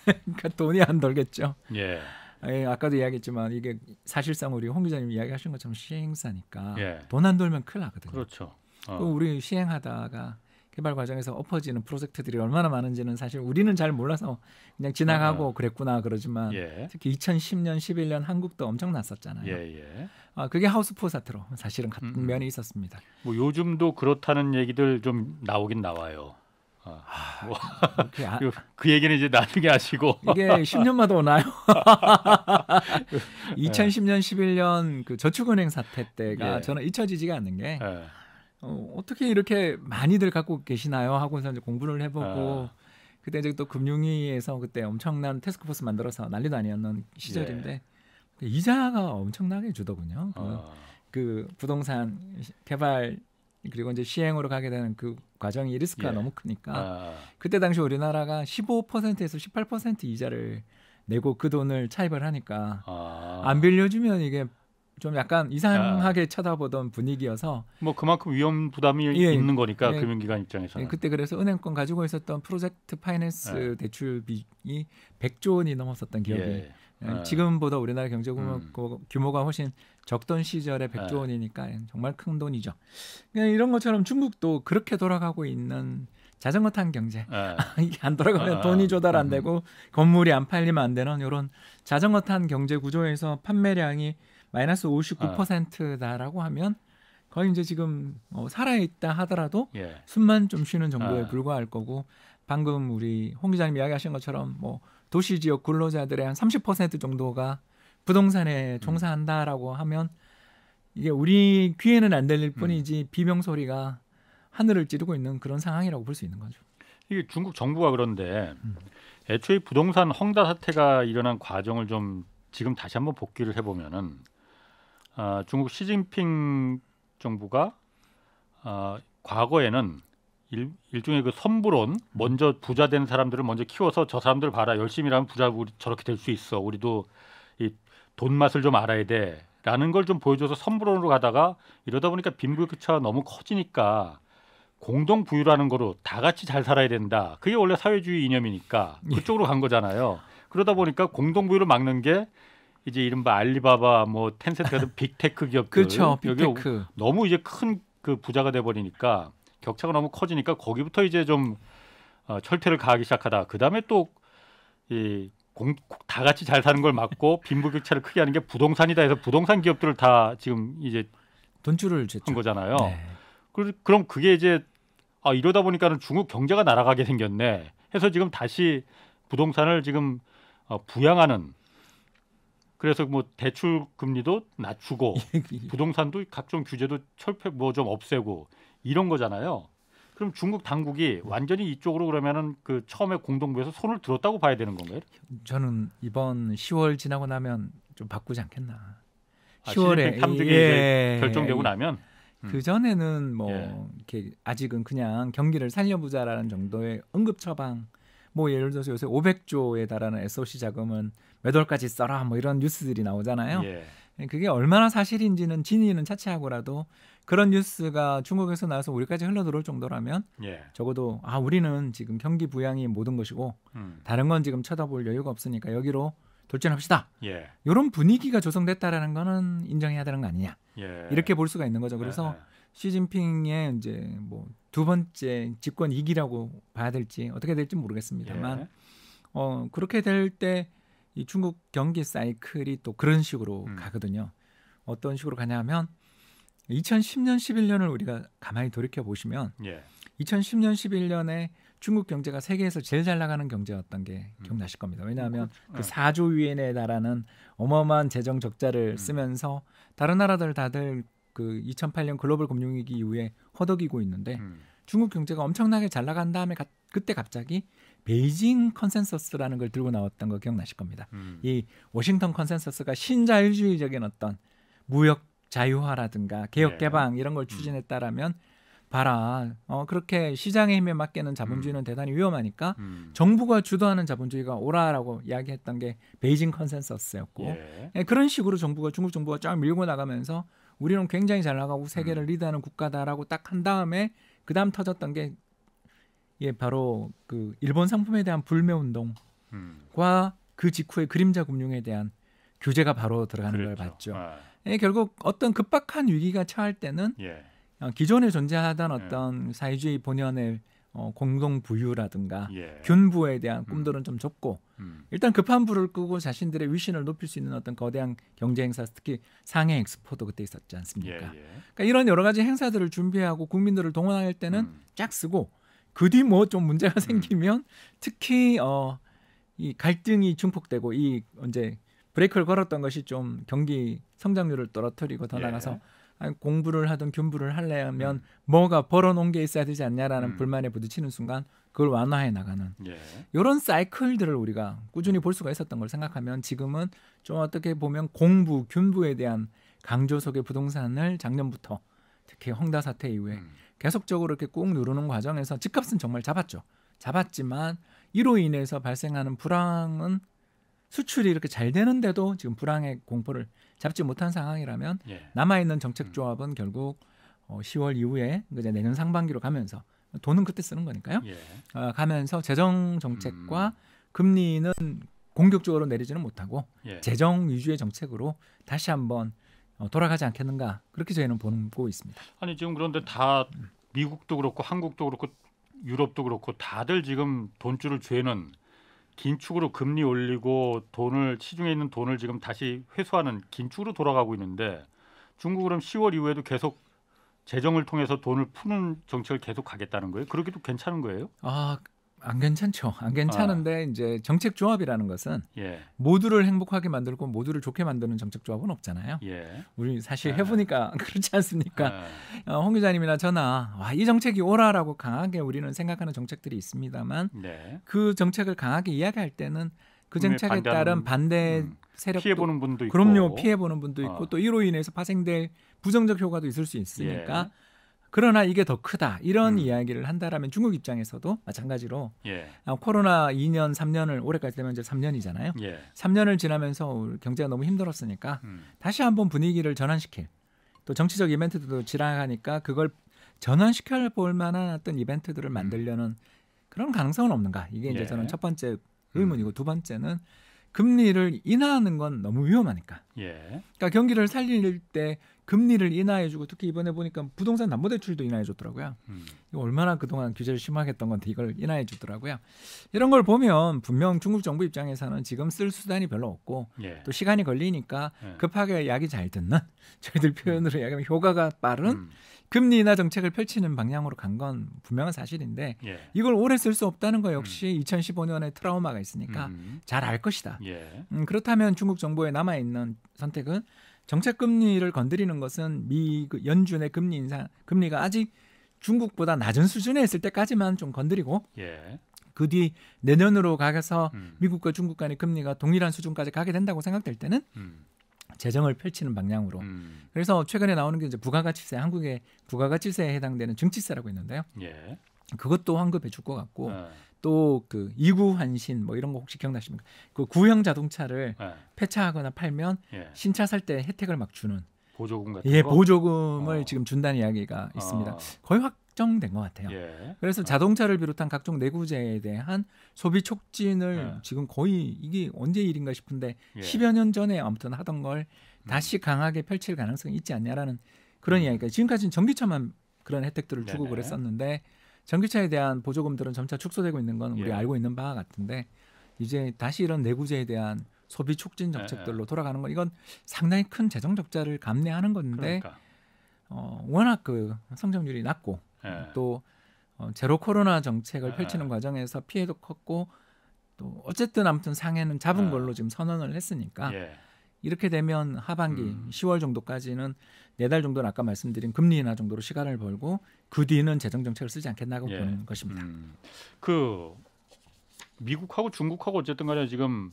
그러니까 돈이 안 돌겠죠. 예. 예, 아까도 이야기했지만 이게 사실상 우리 홍 기자님 이야기하신 것처럼 시행사니까 예. 돈안 돌면 큰일 나거든요. 그렇죠. 어. 그 우리 시행하다가 개발 과정에서 엎어지는 프로젝트들이 얼마나 많은지는 사실 우리는 잘 몰라서 그냥 지나가고 아, 네. 그랬구나 그러지만 예. 특히 2010년 11년 한국도 엄청 났었잖아요. 예, 예. 아, 그게 하우스포 사태로 사실은 같은 음, 음, 면이 있었습니다. 뭐 요즘도 그렇다는 얘기들 좀 나오긴 나와요. 아, 아 뭐, 아, 그, 그 얘기는 이제 나중에 하시고 이게 10년마다 오나요? 2010년 11년 그 저축은행 사태 때가 예. 저는 잊혀지지가 않는 게 예. 어, 어떻게 이렇게 많이들 갖고 계시나요? 하고서 이제 공부를 해보고 아. 그때 이제 또 금융위에서 그때 엄청난 테스크포스 만들어서 난리도 아니었는 시절인데 예. 이자가 엄청나게 주더군요. 그 아. 그, 부동산 개발 그리고 이제 시행으로 가게 되는 그 과정이 리스크가 예. 너무 크니까 아. 그때 당시 우리나라가 15%에서 18% 이자를 내고 그 돈을 차입을 하니까 아. 안 빌려주면 이게 좀 약간 이상하게 아. 쳐다보던 분위기여서 뭐 그만큼 위험 부담이 예, 예. 있는 거니까 예, 금융기관 입장에서는 예, 그때 그래서 은행권 가지고 있었던 프로젝트 파이낸스 예. 대출비이 100조 원이 넘었었던 기억이 예. 지금보다 우리나라 경제 음. 규모가 훨씬 적던 시절에 100조 원이니까 정말 큰 돈이죠. 이런 것처럼 중국도 그렇게 돌아가고 있는 자전거 탄 경제 이게 안 돌아가면 아, 돈이 조달 안 음. 되고 건물이 안 팔리면 안 되는 이런 자전거 탄 경제 구조에서 판매량이 마이너스 59%다라고 아. 하면 거의 이제 지금 어, 살아있다 하더라도 예. 숨만 좀 쉬는 정도에 아. 불과할 거고 방금 우리 홍 기자님 이야기하신 것처럼 뭐 도시 지역 근로자들의 한 30% 정도가 부동산에 음. 종사한다라고 하면 이게 우리 귀에는 안 들릴 뿐이지 음. 비명 소리가 하늘을 찌르고 있는 그런 상황이라고 볼 수 있는 거죠. 이게 중국 정부가 그런데 음. 애초에 부동산 헝다 사태가 일어난 과정을 좀 지금 다시 한번 복귀를 해보면은 어, 중국 시진핑 정부가 어, 과거에는 일, 일종의 그 선불론 먼저 부자 된 사람들을 먼저 키워서 저 사람들 봐라 열심히 일하면 부자 우리 저렇게 될 수 있어 우리도 이돈 맛을 좀 알아야 돼 라는 걸 좀 보여줘서 선불론으로 가다가 이러다 보니까 빈부격차 너무 커지니까 공동 부유라는 거로 다 같이 잘 살아야 된다 그게 원래 사회주의 이념이니까 예. 그쪽으로 간 거잖아요 그러다 보니까 공동 부유를 막는 게 이제 이른바 알리바바 뭐 텐센트 같은 빅테크 기업들 그렇죠. 빅테크. 너무 이제 큰 그 부자가 돼 버리니까 격차가 너무 커지니까 거기부터 이제 좀 어, 철퇴를 가하기 시작하다. 그다음에 또이 공, 다 같이 잘 사는 걸 막고 빈부격차를 크게 하는 게 부동산이다 해서 부동산 기업들을 다 지금 이제 돈줄을 한 거잖아요. 네. 그, 그럼 그게 이제 아 이러다 보니까는 중국 경제가 날아가게 생겼네 해서 지금 다시 부동산을 지금 어, 부양하는 그래서 뭐 대출 금리도 낮추고 예, 예. 부동산도 각종 규제도 철폐 뭐 좀 없애고 이런 거잖아요. 그럼 중국 당국이 네. 완전히 이쪽으로 그러면은 그 처음에 공동부에서 손을 들었다고 봐야 되는 건가요? 저는 이번 10월 지나고 나면 좀 바꾸지 않겠나. 10월에 아, 3등이 예. 결정되고 예. 나면 음. 그 전에는 뭐 예. 이렇게 아직은 그냥 경기를 살려보자라는 정도의 응급 처방. 뭐 예를 들어서 요새 500조에 달하는 SOC 자금은 매돌까지 써라 뭐 이런 뉴스들이 나오잖아요. 예. 그게 얼마나 사실인지는 진위는 차치하고라도 그런 뉴스가 중국에서 나와서 우리까지 흘러들어올 정도라면 예. 적어도 아 우리는 지금 경기 부양이 모든 것이고 음. 다른 건 지금 쳐다볼 여유가 없으니까 여기로 돌진합시다. 예. 이런 분위기가 조성됐다라는 거는 인정해야 되는 거 아니냐. 예. 이렇게 볼 수가 있는 거죠. 그래서 예. 예. 시진핑의 이제 뭐 두 번째 집권 이기라고 봐야 될지 어떻게 될지 모르겠습니다만 예. 어 그렇게 될때 이 중국 경기 사이클이 또 그런 식으로 음. 가거든요. 어떤 식으로 가냐면 2010년 11년을 우리가 가만히 돌이켜 보시면 예. 2010년 11년에 중국 경제가 세계에서 제일 잘 나가는 경제였던 게 음. 기억나실 겁니다. 왜냐하면 음, 그렇죠. 그 4조 예. 위엔에 달하는 어마어마한 재정 적자를 음. 쓰면서 다른 나라들 다들 그 2008년 글로벌 금융위기 이후에 허덕이고 있는데 중국 경제가 엄청나게 잘 나간 다음에 그때 갑자기 베이징 컨센서스라는 걸 들고 나왔던 거 기억나실 겁니다. 음. 이 워싱턴 컨센서스가 신자유주의적인 어떤 무역 자유화라든가 개혁 네. 개방 이런 걸 음. 추진했다라면 봐라. 어, 그렇게 시장의 힘에 맡기는 자본주의는 음. 대단히 위험하니까 음. 정부가 주도하는 자본주의가 오라라고 이야기했던 게 베이징 컨센서스였고 예. 예, 그런 식으로 정부가 중국 정부가 쫙 밀고 나가면서 우리는 굉장히 잘 나가고 세계를 음. 리드하는 국가다라고 딱 한 다음에 그다음 터졌던 게 예, 바로 그 일본 상품에 대한 불매 운동과 음. 그직후에 그림자 금융에 대한 규제가 바로 들어가는 그랬죠. 걸 그렇죠. 봤죠. 아. 예, 결국 어떤 급박한 위기가 처할 때는 예. 어, 기존에 존재하던 예. 어떤 예. 사회주의 본연의 어, 공동 부유라든가 예. 균부에 대한 꿈들은 음. 좀 좁고 음. 일단 급한 불을 끄고 자신들의 위신을 높일 수 있는 어떤 거대한 경제 행사 특히 상해 엑스포도 그때 있었지 않습니까? 예, 예. 그러니까 이런 여러 가지 행사들을 준비하고 국민들을 동원할 때는 음. 쫙 쓰고 그뒤뭐좀 문제가 음. 생기면 특히 어, 이 갈등이 증폭되고 이 이제 브레이크를 걸었던 것이 좀 경기 성장률을 떨어뜨리고 더 예. 나가서 예. 공부를 하든 균부를 하려면 음. 뭐가 벌어놓은 게 있어야 되지 않냐라는 음. 불만에 부딪히는 순간 그걸 완화해 나가는 예. 이런 사이클들을 우리가 꾸준히 음. 볼 수가 있었던 걸 생각하면 지금은 좀 어떻게 보면 공부 균부에 대한 강조 속의 부동산을 작년부터 특히 헝다 사태 이후에 음. 계속적으로 이렇게 꾹 누르는 과정에서 집값은 정말 잡았죠. 잡았지만 이로 인해서 발생하는 불황은 수출이 이렇게 잘 되는데도 지금 불황의 공포를 잡지 못한 상황이라면 예. 남아 있는 정책 음. 조합은 음. 결국 어, 10월 이후에 이제 내년 상반기로 가면서 돈은 그때 쓰는 거니까요. 예. 어, 가면서 재정 정책과 음. 금리는 공격적으로 내리지는 못하고 예. 재정 위주의 정책으로 다시 한번 어, 돌아가지 않겠는가 그렇게 저희는 보고 있습니다. 아니 지금 그런데 다 미국도 그렇고 한국도 그렇고 유럽도 그렇고 다들 지금 돈줄을 죄는 긴축으로 금리 올리고 돈을 시중에 있는 돈을 지금 다시 회수하는 긴축으로 돌아가고 있는데 중국 그럼 10월 이후에도 계속 재정을 통해서 돈을 푸는 정책을 계속 가겠다는 거예요? 그렇게도 괜찮은 거예요? 아안 괜찮죠. 안 괜찮은데 아. 이제 정책 조합이라는 것은 예. 모두를 행복하게 만들고 모두를 좋게 만드는 정책 조합은 없잖아요. 예. 우리 사실 네. 해보니까 예. 그렇지 않습니까? 네. 어, 홍 기자님이나 저나 와, 이 정책이 오라라고 강하게 우리는 생각하는 정책들이 있습니다만 네. 그 정책을 강하게 이야기할 때는 그 정책에 따른 반대 음. 세력 피해보는 분도 있고 그럼요 피해보는 분도 어. 있고 어. 또 이로 인해서 파생될 부정적 효과도 있을 수 있으니까. 예. 그러나 이게 더 크다 이런 음. 이야기를 한다라면 중국 입장에서도 마찬가지로 예. 아, 코로나 2년 3년을 올해까지 되면 이제 3년이잖아요. 예. 3년을 지나면서 경제가 너무 힘들었으니까 음. 다시 한번 분위기를 전환시킬 또 정치적 이벤트도 지나가니까 그걸 전환시켜 볼 만한 어떤 이벤트들을 만들려는 음. 그런 가능성은 없는가 이게 이제 예. 저는 첫 번째 음. 의문이고 두 번째는 금리를 인하하는 건 너무 위험하니까. 예. 그러니까 경기를 살릴 때 금리를 인하해주고 특히 이번에 보니까 부동산 담보대출도 인하해줬더라고요. 음. 이거 얼마나 그동안 규제를 심하게 했던 건데 이걸 인하해주더라고요. 이런 걸 보면 분명 중국 정부 입장에서는 지금 쓸 수단이 별로 없고 예. 또 시간이 걸리니까 예. 급하게 약이 잘 듣는 저희들 표현으로 이야기하면 음. 효과가 빠른 음. 금리 인하 정책을 펼치는 방향으로 간 건 분명한 사실인데 예. 이걸 오래 쓸 수 없다는 거 역시 음. 2015년에 트라우마가 있으니까 음. 잘알 것이다. 예. 음, 그렇다면 중국 정부에 남아 있는 선택은 정책 금리를 건드리는 것은 미 그 연준의 금리 인상 금리가 아직 중국보다 낮은 수준에 있을 때까지만 좀 건드리고 예. 그뒤 내년으로 가서 음. 미국과 중국 간의 금리가 동일한 수준까지 가게 된다고 생각될 때는 음. 재정을 펼치는 방향으로. 음. 그래서 최근에 나오는 게 이제 부가가치세, 한국의 부가가치세에 해당되는 증치세라고 있는데요. 예. 그것도 환급해 줄 것 같고 아. 또그 이구환신 뭐 이런 거 혹시 기억나십니까? 그 구형 자동차를 네. 폐차하거나 팔면 예. 신차 살 때 혜택을 막 주는 보조금 같은 예, 거? 보조금을 어. 지금 준다는 이야기가 아. 있습니다. 어. 거의 확정된 것 같아요. 예. 그래서 아. 자동차를 비롯한 각종 내구재에 대한 소비 촉진을 예. 지금 거의 이게 언제 일인가 싶은데 예. 10여 년 전에 아무튼 하던 걸 음. 다시 강하게 펼칠 가능성이 있지 않냐라는 그런 음. 이야기가 지금까지는 전기차만 그런 혜택들을 주고 네네. 그랬었는데 전기차에 대한 보조금들은 점차 축소되고 있는 건 우리 예. 알고 있는 바와 같은데 이제 다시 이런 내구재에 대한 소비 촉진 정책들로 예, 예. 돌아가는 건 이건 상당히 큰 재정 적자를 감내하는 건데 그러니까. 어, 워낙 그 성장률이 낮고 예. 또 어, 제로 코로나 정책을 펼치는 과정에서 피해도 컸고 또 어쨌든 아무튼 상해는 잡은 걸로 지금 선언을 했으니까. 예. 이렇게 되면 하반기 음. 10월 정도까지는 네 달 정도는 아까 말씀드린 금리 인하 정도로 시간을 벌고 그 뒤는 재정 정책을 쓰지 않겠나고 예. 보는 것입니다. 음. 그 미국하고 중국하고 어쨌든 간에 지금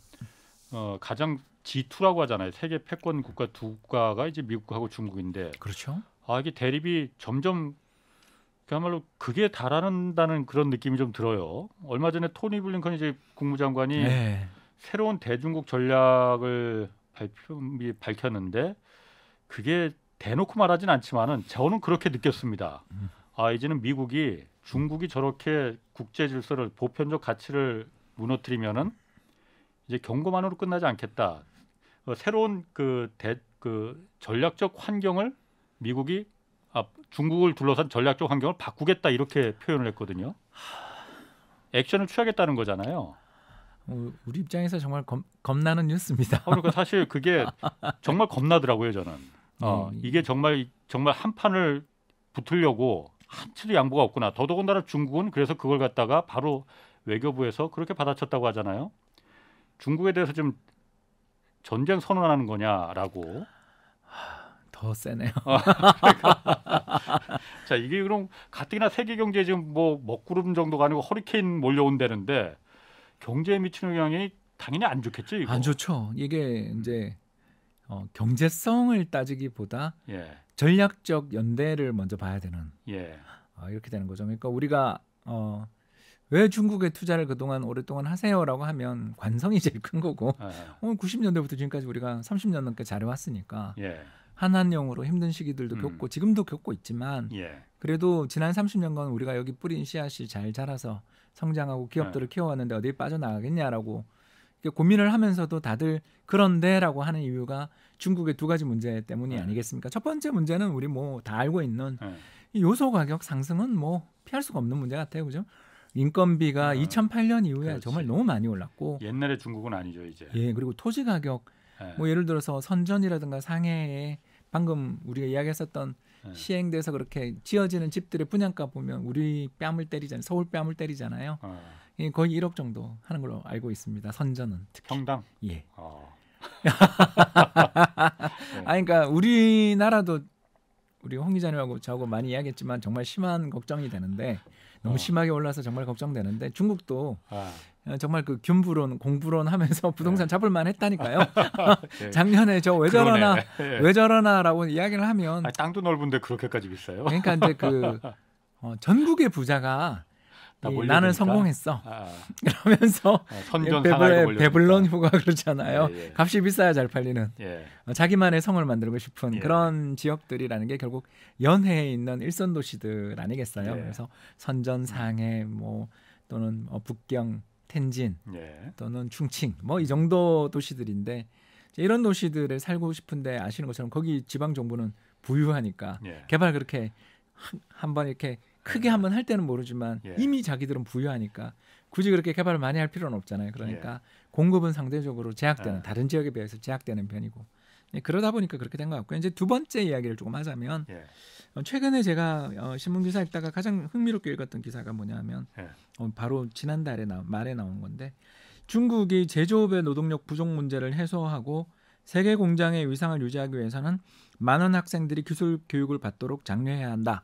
어, 가장 G2라고 하잖아요. 세계 패권 국가 두 국가가 이제 미국하고 중국인데. 그렇죠. 아 이게 대립이 점점 그야말로 그게 달하는다는 그런 느낌이 좀 들어요. 얼마 전에 토니 블링컨 이제 국무장관이 네. 새로운 대중국 전략을 발표이 밝혔는데 그게 대놓고 말하진 않지만은 저는 그렇게 느꼈습니다. 아 이제는 미국이 중국이 저렇게 국제 질서를 보편적 가치를 무너뜨리면은 이제 경고만으로 끝나지 않겠다. 어, 새로운 그, 대, 그 전략적 환경을 미국이 아, 중국을 둘러싼 전략적 환경을 바꾸겠다 이렇게 표현을 했거든요. 액션을 취하겠다는 거잖아요. 어, 우리 입장에서 정말 겁, 겁나는 뉴스입니다. 아, 그러니까 사실 그게 정말 겁나더라고요 저는. 어, 음. 이게 정말 정말 한 판을 붙으려고 한치도 양보가 없구나. 더더군다나 중국은 그래서 그걸 갖다가 바로 외교부에서 그렇게 받아쳤다고 하잖아요. 중국에 대해서 좀 전쟁 선언하는 거냐라고. 더 세네요. 어, 그러니까. 자 이게 그럼 가뜩이나 세계 경제 지금 뭐 먹구름 정도가 아니고 허리케인 몰려온다는데 경제에 미치는 영향이 당연히 안 좋겠죠. 이거. 안 좋죠. 이게 이제 어, 경제성을 따지기보다 예. 전략적 연대를 먼저 봐야 되는 예. 어, 이렇게 되는 거죠. 그러니까 우리가 어, 왜 중국에 투자를 그동안 오랫동안 하세요라고 하면 관성이 제일 큰 거고 예. 어, 90년대부터 지금까지 우리가 30년 넘게 잘해왔으니까 예. 한한령으로 힘든 시기들도 음. 겪고 지금도 겪고 있지만 예. 그래도 지난 30년간 우리가 여기 뿌린 씨앗이 잘 자라서 성장하고 기업들을 네. 키워왔는데 어디 빠져나가겠냐라고 고민을 하면서도 다들 그런데라고 하는 이유가 중국의 두 가지 문제 때문이 네. 아니겠습니까? 첫 번째 문제는 우리 뭐 다 알고 있는 네. 요소 가격 상승은 뭐 피할 수가 없는 문제 같아요, 그죠? 인건비가 네. 2008년 이후에 그렇지. 정말 너무 많이 올랐고 옛날에 중국은 아니죠 이제. 예, 그리고 토지 가격 네. 뭐 예를 들어서 선전이라든가 상해에 방금 우리가 이야기했었던 네. 시행돼서 그렇게 지어지는 집들의 분양가 보면 우리 뺨을 때리잖아요. 서울 뺨을 때리잖아요. 어. 예, 거의 1억 정도 하는 걸로 알고 있습니다. 선전은 특히. 평당? 예. 어. 네. 아니 그러니까 우리나라도 우리 홍 기자님하고 저하고 많이 이야기했지만 정말 심한 걱정이 되는데 너무 어. 심하게 올라서 정말 걱정되는데 중국도 아. 어, 정말 그균불론공불론 하면서 부동산 네. 잡을만 했다니까요. 네. 작년에 저 왜 저러나 네. 왜 저러나라고 이야기를 하면 아니, 땅도 넓은데 그렇게까지 비싸요? 그러니까 이제 그 어, 전국의 부자가 예, 나는 성공했어. 아. 그러면서 어, 선전 예, 베블, 베블론 효과 그렇잖아요. 예, 예. 값이 비싸야 잘 팔리는 예. 어, 자기만의 성을 만들고 싶은 예. 그런 지역들이라는 게 결국 연해에 있는 일선 도시들 아니겠어요. 그래서 선전 상해 뭐 또는 어, 북경 텐진 또는 충칭 뭐 이 정도 도시들인데 이런 도시들에 살고 싶은데 아시는 것처럼 거기 지방 정부는 부유하니까 개발 그렇게 한 번 이렇게 크게 한번 할 때는 모르지만 예. 이미 자기들은 부유하니까 굳이 그렇게 개발을 많이 할 필요는 없잖아요. 그러니까 예. 공급은 상대적으로 제약되는 아. 다른 지역에 비해서 제약되는 편이고 예, 그러다 보니까 그렇게 된 것 같고요. 이제 두 번째 이야기를 조금 하자면 예. 어, 최근에 제가 어, 신문 기사 읽다가 가장 흥미롭게 읽었던 기사가 뭐냐면 예. 어, 바로 지난달에 나, 말에 나온 건데 중국이 제조업의 노동력 부족 문제를 해소하고 세계 공장의 위상을 유지하기 위해서는 많은 학생들이 기술 교육을 받도록 장려해야 한다.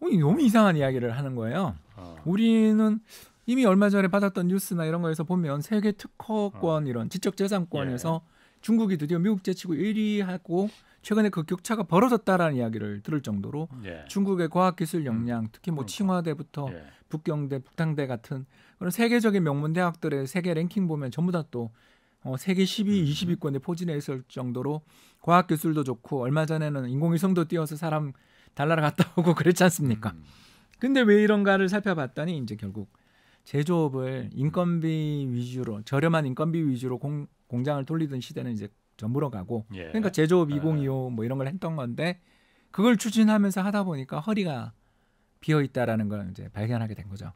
어, 너무 이상한 이야기를 하는 거예요. 어. 우리는 이미 얼마 전에 받았던 뉴스나 이런 거에서 보면 세계 특허권 어. 이런 지적재산권에서 예. 중국이 드디어 미국 제치고 1위하고 최근에 그 격차가 벌어졌다라는 이야기를 들을 정도로 예. 중국의 과학기술 음. 역량, 음. 특히 뭐 그러니까. 칭화대부터 예. 북경대, 북당대 같은 그런 세계적인 명문 대학들의 세계 랭킹 보면 전부 다 또 어, 세계 10위, 음. 20위권에 포진해 있을 정도로 과학기술도 좋고 얼마 전에는 인공위성도 띄워서 사람 달나라 갔다 오고 그랬지 않습니까? 음. 근데 왜 이런가를 살펴봤더니 이제 결국 제조업을 인건비 위주로 저렴한 인건비 위주로 공, 공장을 돌리던 시대는 이제 저물어 가고 예. 그러니까 제조업 2025뭐 이런 걸 했던 건데 그걸 추진하면서 하다 보니까 허리가 비어 있다라는 걸 이제 발견하게 된 거죠.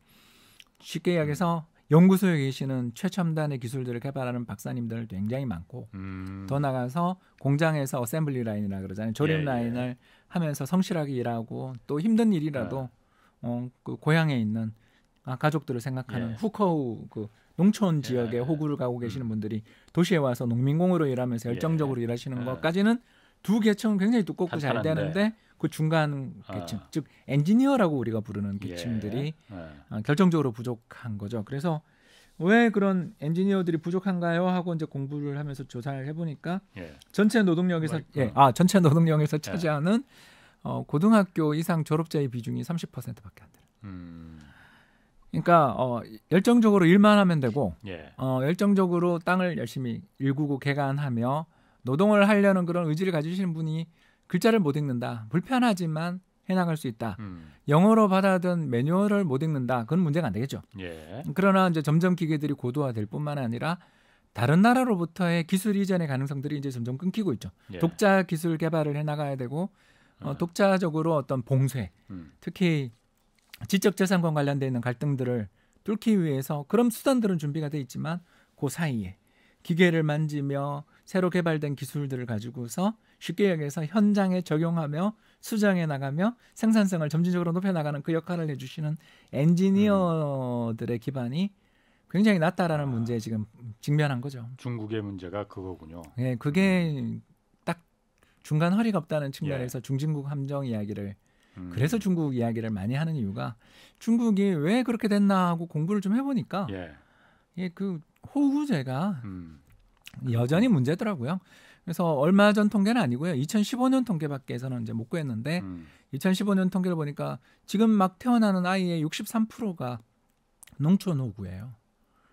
쉽게 이야기해서 연구소에 계시는 최첨단의 기술들을 개발하는 박사님들 굉장히 많고 음. 더 나가서 공장에서 어셈블리 라인이라 그러잖아요 조립 예, 예. 라인을 예. 하면서 성실하게 일하고 또 힘든 일이라도 예. 어, 그 고향에 있는 아, 가족들을 생각하는 예. 후커우 그 농촌 예. 지역에 호구를 가고 계시는 음. 분들이 도시에 와서 농민공으로 일하면서 열정적으로 일하시는 것까지는 두 계층은 굉장히 두껍고 잘 되는데 그 중간 아. 계층, 아. 즉 엔지니어라고 우리가 부르는 예. 계층들이 예. 예. 결정적으로 부족한 거죠. 그래서 왜 그런 엔지니어들이 부족한가요? 하고 이제 공부를 하면서 조사를 해보니까 예. 전체 노동력에서 뭐, 예, 음. 아 전체 노동력에서 예. 차지하는 어, 고등학교 이상 졸업자의 비중이 30%밖에 안 돼요. 음. 그러니까 어, 열정적으로 일만 하면 되고 예. 어, 열정적으로 땅을 열심히 일구고 개간하며 노동을 하려는 그런 의지를 가지시는 분이 글자를 못 읽는다. 불편하지만 해나갈 수 있다. 음. 영어로 받아든 매뉴얼을 못 읽는다. 그건 문제가 안 되겠죠. 예. 그러나 이제 점점 기계들이 고도화될 뿐만 아니라 다른 나라로부터의 기술 이전의 가능성들이 이제 점점 끊기고 있죠. 예. 독자 기술 개발을 해나가야 되고 어, 음. 독자적으로 어떤 봉쇄, 음. 특히 지적재산권 관련돼 있는 갈등들을 뚫기 위해서 그런 수단들은 준비가 돼 있지만 그 사이에 기계를 만지며 새로 개발된 기술들을 가지고서 쉽게 얘기해서 현장에 적용하며 수정해 나가며 생산성을 점진적으로 높여 나가는 그 역할을 해주시는 엔지니어들의 음. 기반이 굉장히 낮다라는 아, 문제에 지금 직면한 거죠. 중국의 문제가 그거군요. 예, 그게 음. 딱 중간 허리가 없다는 측면에서 예. 중진국 함정 이야기를 음. 그래서 중국 이야기를 많이 하는 이유가 중국이 왜 그렇게 됐나 하고 공부를 좀 해보니까 예, 예그 호우제가 음. 여전히 문제더라고요. 그래서 얼마 전 통계는 아니고요. 2015년 통계밖에저는 이제 못 구했는데 음. 2015년 통계를 보니까 지금 막 태어나는 아이의 63%가 농촌 호구예요.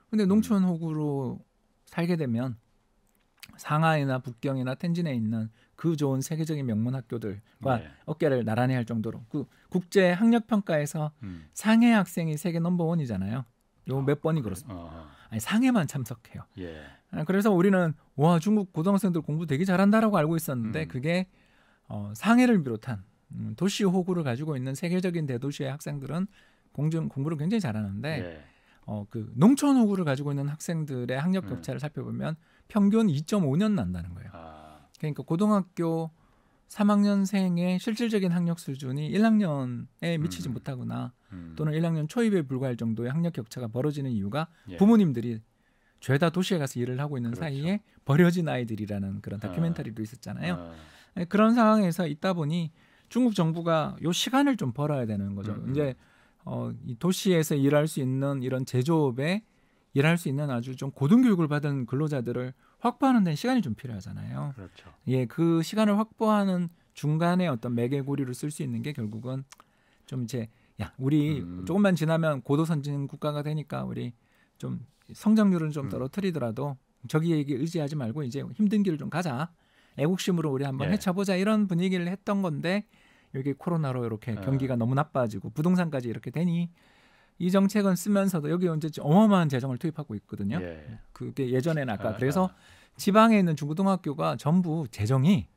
근데 음. 농촌 호구로 살게 되면 상하이나 북경이나 텐진에 있는 그 좋은 세계적인 명문 학교들과 네. 어깨를 나란히 할 정도로 그 국제 학력 평가에서 음. 상해 학생이 세계 넘버원이잖아요. 요몇 번이 그렇습니다. 어, 어. 아니 상해만 참석해요. 예. 아, 그래서 우리는 와 중국 고등학생들 공부 되게 잘한다라고 알고 있었는데 음. 그게 어, 상해를 비롯한 음, 도시 호구를 가지고 있는 세계적인 대도시의 학생들은 공중, 공부를 굉장히 잘하는데 예. 어, 그 농촌 호구를 가지고 있는 학생들의 학력 음. 격차를 음. 살펴보면 평균 2.5년 난다는 거예요. 아. 그러니까 고등학교 3학년생의 실질적인 학력 수준이 1학년에 미치지 음. 못하거나 음. 또는 1학년 초입에 불과할 정도의 학력 격차가 벌어지는 이유가 예. 부모님들이 죄다 도시에 가서 일을 하고 있는 그렇죠. 사이에 버려진 아이들이라는 그런 다큐멘터리도 아. 있었잖아요. 아. 네, 그런 상황에서 있다 보니 중국 정부가 요 시간을 좀 벌어야 되는 거죠. 음, 음. 이제 어, 이 도시에서 일할 수 있는 이런 제조업에 일할 수 있는 아주 좀 고등 교육을 받은 근로자들을 확보하는 데는 시간이 좀 필요하잖아요. 그렇죠. 예, 그 시간을 확보하는 중간에 어떤 매개고리를 쓸 수 있는 게 결국은 좀 이제 야 우리 음. 조금만 지나면 고도 선진 국가가 되니까 우리 좀 성장률은 좀 음. 떨어뜨리더라도 음. 저기에게 의지하지 말고 이제 힘든 길을 좀 가자 애국심으로 우리 한번 예. 헤쳐보자 이런 분위기를 했던 건데 여기 코로나로 이렇게 예. 경기가 너무 나빠지고 부동산까지 이렇게 되니 이 정책은 쓰면서도 여기 언제 어마어마한 재정을 투입하고 있거든요. 예. 그게 예전에는 아까 아, 그래서 아. 지방에 있는 중고등학교가 전부 재정이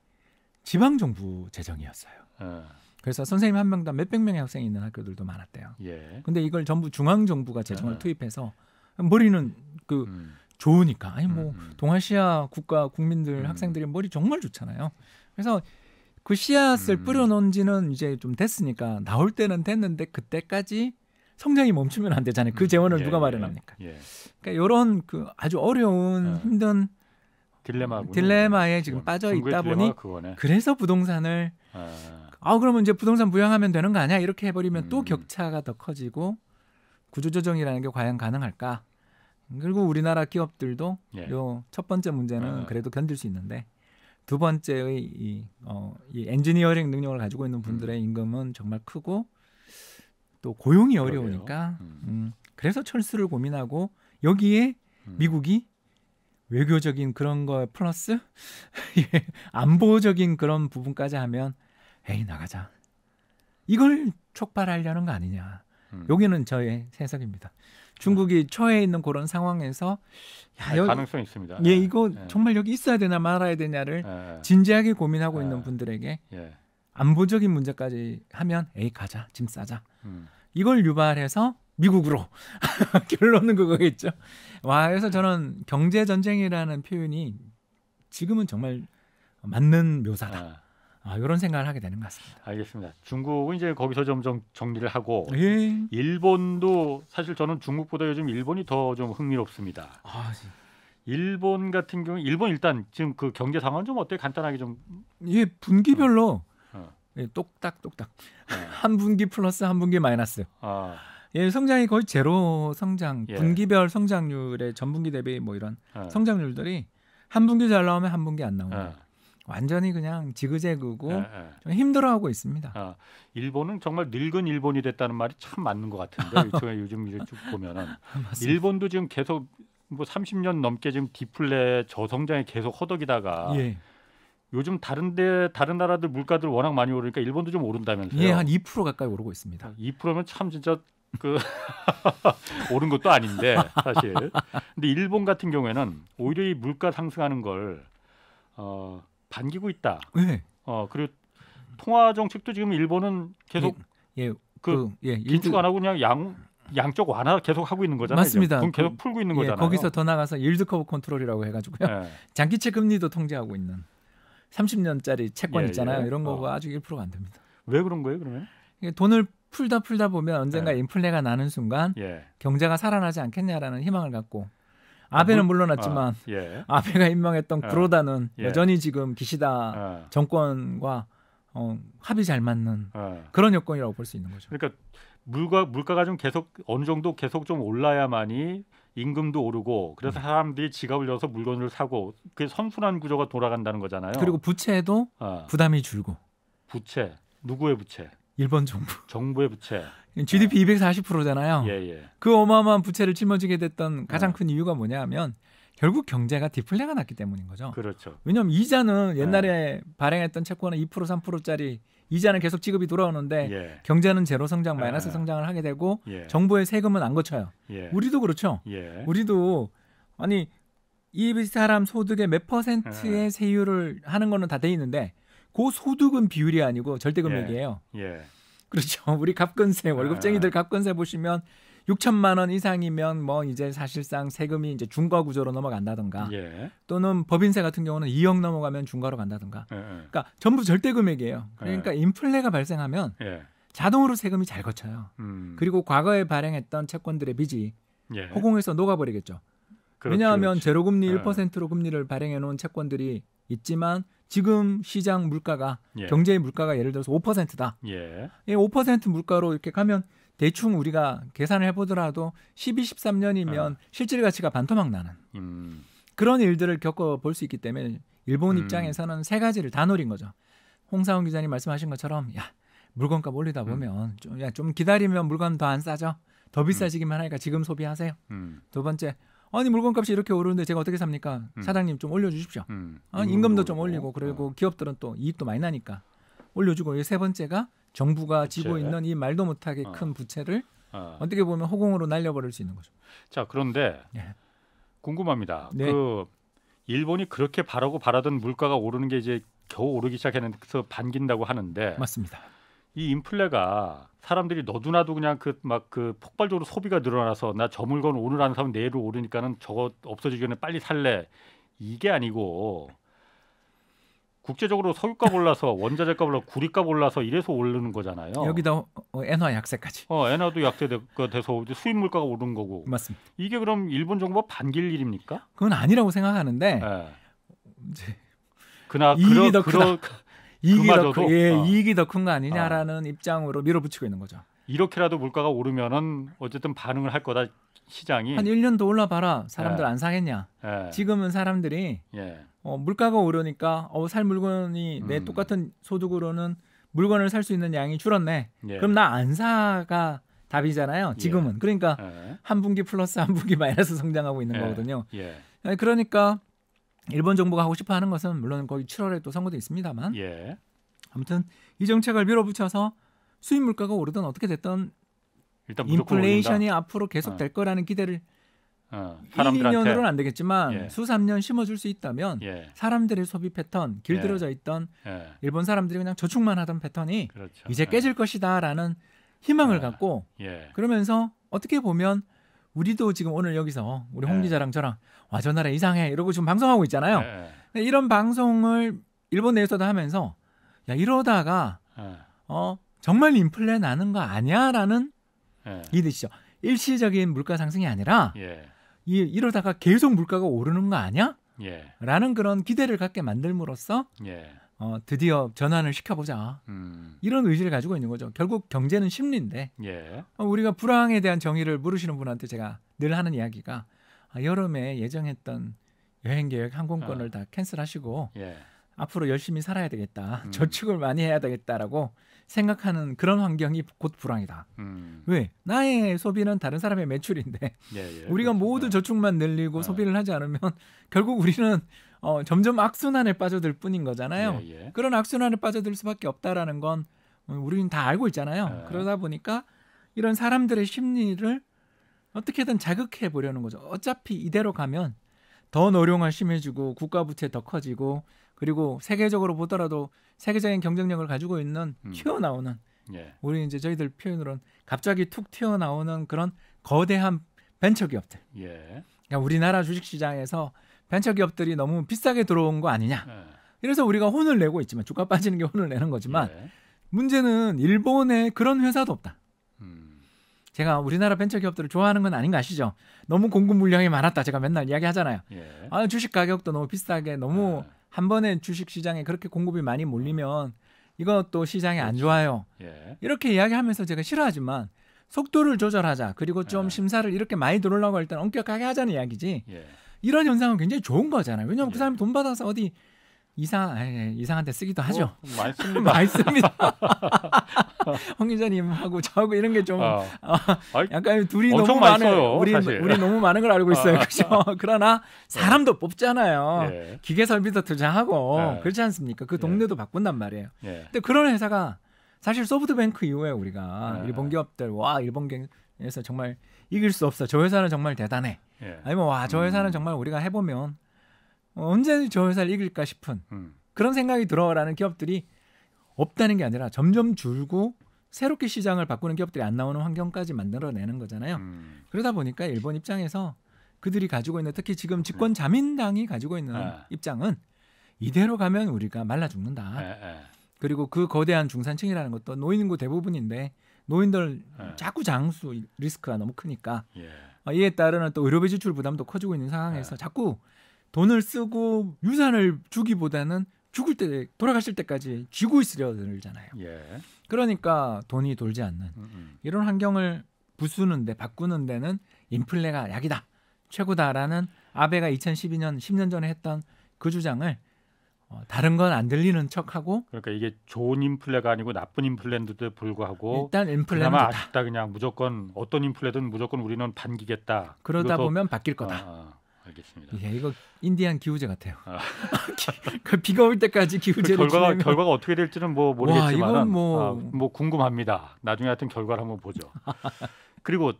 지방 정부 재정이었어요. 어. 그래서 선생님 한 명당 몇백 명의 학생이 있는 학교들도 많았대요. 예. 근데 이걸 전부 중앙 정부가 재정을 어. 투입해서 머리는 그 음. 좋으니까 아니 뭐 음, 음. 동아시아 국가 국민들 음. 학생들이 머리 정말 좋잖아요. 그래서 그 씨앗을 음. 뿌려놓은 지는 이제 좀 됐으니까 나올 때는 됐는데 그때까지 성장이 멈추면 안 되잖아요. 그 음. 재원을 예. 누가 예, 마련합니까? 예. 그러니까 이런 그 아주 어려운 힘든 딜레마 음, 딜레마에 지금 빠져 있다 보니 그거네. 그래서 부동산을 아. 아 그러면 이제 부동산 부양하면 되는 거 아니야 이렇게 해버리면 음. 또 격차가 더 커지고 구조조정이라는 게 과연 가능할까? 그리고 우리나라 기업들도 예. 요첫 번째 문제는 아. 그래도 견딜 수 있는데 두 번째의 이, 어, 이 엔지니어링 능력을 가지고 있는 분들의 음. 임금은 정말 크고 또 고용이 어려우니까 음. 음. 그래서 철수를 고민하고 여기에 음. 미국이 외교적인 그런 거 플러스 예, 안보적인 그런 부분까지 하면 에이 나가자 이걸 촉발하려는 거 아니냐 음. 여기는 저의 해석입니다. 중국이 네. 처해 있는 그런 상황에서 야, 여, 가능성 있습니다. 예, 예, 이거 예. 정말 여기 있어야 되나 말아야 되냐를 예. 진지하게 고민하고 예. 있는 분들에게 예. 안보적인 문제까지 하면 에이 가자 짐 싸자 음. 이걸 유발해서 미국으로 결론은 그거겠죠. 와 그래서 저는 경제 전쟁이라는 표현이 지금은 정말 맞는 묘사다. 아, 이런 아, 생각을 하게 되는 것 같습니다. 알겠습니다. 중국은 이제 거기서 점점 정리를 하고 예. 일본도 사실 저는 중국보다 요즘 일본이 더 좀 흥미롭습니다. 아, 예. 일본 같은 경우 일본 일단 지금 그 경제 상황 좀 어때? 간단하게 좀 예, 분기별로 어. 어. 예, 똑딱똑딱 어. 네. 한 분기 플러스 한 분기 마이너스. 아. 예, 성장이 거의 제로 성장, 예. 분기별 성장률의 전분기 대비 뭐 이런 예. 성장률들이 한 분기 잘 나오면 한 분기 안 나오는 예. 완전히 그냥 지그재그고 예, 예. 좀 힘들어하고 있습니다. 아, 일본은 정말 늙은 일본이 됐다는 말이 참 맞는 것 같은데 요즘 이제 쭉 보면은 일본도 지금 계속 뭐 30년 넘게 지금 디플레 저성장에 계속 허덕이다가 예. 요즘 다른데 다른 나라들 물가들 워낙 많이 오르니까 일본도 좀 오른다면서요? 예, 한2% 가까이 오르고 있습니다. 2%면 참 진짜 그 오른 것도 아닌데 사실. 근데 일본 같은 경우에는 오히려 이 물가 상승하는 걸 어, 반기고 있다. 네. 어 그리고 통화 정책도 지금 일본은 계속 예, 예 그, 그 예, 긴축 안 하고 그냥 양 양쪽 완화 계속 하고 있는 거잖아요. 맞습니다. 돈 그 계속 풀고 있는 예, 거잖아요. 예, 거기서 더 나가서 일드 커브 컨트롤이라고 해가지고요. 네. 장기채 금리도 통제하고 있는 30년짜리 채권 예, 있잖아요. 예. 이런 거가 어. 아직 1%가 안 됩니다. 왜 그런 거예요, 그러면? 돈을 풀다 풀다 보면 언젠가 네. 인플레가 나는 순간 예. 경제가 살아나지 않겠냐라는 희망을 갖고 아, 아베는 물러났지만 아, 예. 아베가 임명했던 예. 구로다는 예. 여전히 지금 기시다 예. 정권과 어, 합이 잘 맞는 예. 그런 여건이라고 볼 수 있는 거죠. 그러니까 물가 물가가 좀 계속 어느 정도 계속 좀 올라야만이 임금도 오르고 그래서 음. 사람들이 지갑을 열어서 물건을 사고 그 선순환 구조가 돌아간다는 거잖아요. 그리고 부채도 아. 부담이 줄고 부채 누구의 부채? 일본 정부. 정부의 부채. GDP 네. 240%잖아요. 예, 예. 그 어마어마한 부채를 짊어지게 됐던 네. 가장 큰 이유가 뭐냐면 하 결국 경제가 디플레가 났기 때문인 거죠. 그렇죠. 왜냐하면 이자는 네. 옛날에 네. 발행했던 채권은 2% 3%짜리 이자는 계속 지급이 돌아오는데 예. 경제는 제로 성장 아. 마이너스 예. 성장을 하게 되고 예. 정부의 세금은 안 거쳐요. 예. 우리도 그렇죠. 예. 우리도 아니 이 사람 소득의 몇 퍼센트의 예. 세율을 하는 거는 다 돼 있는데 고소득은 비율이 아니고 절대 금액이에요. 예. 예. 그렇죠. 우리 갑근세 월급쟁이들 아. 갑근세 보시면 6천만 원 이상이면 뭐 이제 사실상 세금이 이제 중과 구조로 넘어간다던가 예. 또는 법인세 같은 경우는 2억 넘어가면 중과로 간다던가 예, 예, 그러니까 전부 절대 금액이에요. 그러니까 예. 인플레가 발생하면 자동으로 세금이 잘 거쳐요. 음. 그리고 과거에 발행했던 채권들의 빚이 허공에서 녹아버리겠죠. 그렇지, 왜냐하면 그렇지. 제로금리 1%로 금리를 발행해 놓은 채권들이 있지만 지금 시장 물가가 예. 경제의 물가가 예를 들어서 5%다. 예. 예, 5% 물가로 이렇게 가면 대충 우리가 계산을 해보더라도 12, 13년이면 아. 실질 가치가 반토막 나는 음. 그런 일들을 겪어 볼 수 있기 때문에 일본 음. 입장에서는 세 가지를 다 노린 거죠. 홍사원 기자님 말씀하신 것처럼 야 물건값 올리다 음. 보면 좀, 야, 좀 기다리면 물건 더 안 싸죠. 더 음. 비싸지기만 하니까 지금 소비하세요. 두 번째 아니 물건값이 이렇게 오르는데 제가 어떻게 삽니까? 음. 사장님 좀 올려주십시오. 음. 아, 임금도 좀 뭐, 올리고 어. 그리고 어. 기업들은 또 이익도 많이 나니까 올려주고 세 번째가 정부가 부채? 지고 있는 이 말도 못하게 어. 큰 부채를 어. 떻게 보면 호공으로 날려버릴 수 있는 거죠. 자 그런데 네. 궁금합니다. 네. 그 일본이 그렇게 바라고 바라던 물가가 오르는 게 이제 겨우 오르기 시작했는데 반긴다고 하는데 맞습니다. 이 인플레가 사람들이 너도나도 그냥 그 막그 그 폭발적으로 소비가 늘어나서 나 저 물건 오늘 안 사면 내일 오르니까는 저거 없어지기 전에 빨리 살래 이게 아니고 국제적으로 석유값 올라서 원자재값 올라 구리값 올라서 이래서 오르는 거잖아요. 여기다 어, 어, 엔화 약세까지. 어, 엔화도 약세가 돼서 수입 물가가 오른 거고. 맞습니다. 이게 그럼 일본 정부가 반길 일입니까? 그건 아니라고 생각하는데. 네. 이제 그나 그러, 그러, 이익이 더큰 예, 어. 거 아니냐라는 아. 입장으로 밀어붙이고 있는 거죠. 이렇게라도 물가가 오르면은 어쨌든 반응을 할 거다 시장이 한 1년 더 올라봐라 사람들 예. 안 사겠냐 예. 지금은 사람들이 예. 어, 물가가 오르니까 어, 살 물건이 내 음. 똑같은 소득으로는 물건을 살 수 있는 양이 줄었네 예. 그럼 나 안 사가 답이잖아요 예. 지금은 그러니까 예. 한 분기 플러스 한 분기 마이너스 성장하고 있는 거거든요 그러니까 일본 정부가 하고 싶어 하는 것은 물론 거의 7월에 또 선거도 있습니다만 예. 아무튼 이 정책을 밀어붙여서 수입 물가가 오르든 어떻게 됐든 일단 인플레이션이 오른다. 앞으로 계속 어. 될 거라는 기대를 어, 1년으로는 안 되겠지만 예. 수삼년 심어줄 수 있다면 예. 사람들의 소비 패턴 길들여져 예. 있던 예. 일본 사람들이 그냥 저축만 하던 패턴이 그렇죠. 이제 예. 깨질 것이다라는 희망을 예. 갖고 그러면서 어떻게 보면 우리도 지금 오늘 여기서 우리 홍 네. 기자랑 저랑 와저 나라 이상해 이러고 지금 방송하고 있잖아요. 네. 이런 방송을 일본 내에서도 하면서 야 이러다가 네. 어 정말 인플레 나는 거 아니야라는 이뜻시죠 일시적인 물가 상승이 아니라 예. 이 이러다가 계속 물가가 오르는 거 아니야? 예. 라는 그런 기대를 갖게 만들므로써 예. 어, 드디어 전환을 시켜보자. 음. 이런 의지를 가지고 있는 거죠. 결국 경제는 심리인데 예. 어, 우리가 불황에 대한 정의를 물으시는 분한테 제가 늘 하는 이야기가 아, 여름에 예정했던 여행 계획 항공권을 아. 어. 다 캔슬하시고 예. 앞으로 열심히 살아야 되겠다. 음. 저축을 많이 해야 되겠다라고 생각하는 그런 환경이 곧 불황이다. 음. 왜 나의 소비는 다른 사람의 매출인데 예, 예, 우리가 그렇구나. 모두 저축만 늘리고 예. 소비를 하지 않으면 결국 우리는 어, 점점 악순환에 빠져들 뿐인 거잖아요. 예, 예. 그런 악순환에 빠져들 수밖에 없다라는 건 우리는 다 알고 있잖아요. 네. 그러다 보니까 이런 사람들의 심리를 어떻게든 자극해 보려는 거죠. 어차피 이대로 가면 더 노령화 심해지고 국가 부채 더 커지고 그리고 세계적으로 보더라도 세계적인 경쟁력을 가지고 있는 음. 튀어나오는 예. 우리 이제 저희들 표현으로는 갑자기 툭 튀어나오는 그런 거대한 벤처 기업들. 예. 그러니까 우리나라 주식 시장에서 벤처 기업들이 너무 비싸게 들어온 거 아니냐. 예. 이래서 우리가 혼을 내고 있지만 주가 빠지는 게 혼을 내는 거지만 예. 문제는 일본에 그런 회사도 없다. 음. 제가 우리나라 벤처 기업들을 좋아하는 건 아닌 가 아시죠? 너무 공급 물량이 많았다. 제가 맨날 이야기하잖아요. 예. 아, 주식 가격도 너무 비싸게 너무 예. 한 번에 주식 시장에 그렇게 공급이 많이 몰리면 이것도 시장이 안 그렇죠. 좋아요. 예. 이렇게 이야기하면서 제가 싫어하지만 속도를 조절하자. 그리고 좀 예. 심사를 이렇게 많이 들어오려고 할 때는 엄격하게 하자는 이야기지. 예. 이런 현상은 굉장히 좋은 거잖아요. 왜냐하면 그 예. 사람이 돈 받아서 어디 이상 아니, 예, 예, 이상한데 쓰기도 어, 하죠. 어, 많이 씁니다. 니다홍 기자님하고 저하고 이런 게좀 아, 아, 약간 둘이 너무 많은 우리 사실. 우리 너무 많은 걸 알고 있어요. 아, 그렇죠. 그러나 네. 사람도 네. 뽑잖아요. 네. 기계 설비도 투자하고 네. 그렇지 않습니까? 그 동네도 바꾼단 말이에요. 근데 그런 회사가 사실 소프트뱅크 이후에 우리가 네. 일본 기업들 와 일본 경에서 정말 이길 수 없어. 저 회사는 정말 대단해. 아니면 와 저 회사는 음. 정말 우리가 해보면 어, 언제 는저 회사를 이길까 싶은 음. 그런 생각이 들어라는 기업들이 없다는 게 아니라 점점 줄고 새롭게 시장을 바꾸는 기업들이 안 나오는 환경까지 만들어내는 거잖아요. 음. 그러다 보니까 일본 입장에서 그들이 가지고 있는 특히 지금 네. 집권 자민당이 가지고 있는 에. 네. 입장은 이대로 가면 우리가 말라 죽는다. 에, 네, 에. 그리고 그 거대한 중산층이라는 것도 노인인구 대부분인데 노인들 자꾸 장수 리스크가 너무 크니까 예. 어, 이에 따르는 또 의료비 지출 부담도 커지고 있는 상황에서 자꾸 돈을 쓰고 유산을 주기보다는 죽을 때 돌아가실 때까지 쥐고 있으려 들잖아요. 예. 그러니까 돈이 돌지 않는 음음. 음. 이런 환경을 부수는데 바꾸는 데는 인플레가 약이다 최고다라는 아베가 2012년 10년 전에 했던 그 주장을 어, 다른 건 안 들리는 척하고 그러니까 이게 좋은 인플레가 아니고 나쁜 인플레인데도 불구하고 일단 인플레는 아쉽다 그냥 무조건 어떤 인플레든 무조건 우리는 반기겠다 그러다 보면 바뀔 거다 아, 알겠습니다. 예, 이거 인디안 기우제 같아요. 아. 그 비가 올 때까지 기우제 결과가 진행을... 결과가 어떻게 될지는 뭐 모르겠지만 와, 뭐... 아, 뭐 궁금합니다. 나중에 하여튼 결과를 한번 보죠. 그리고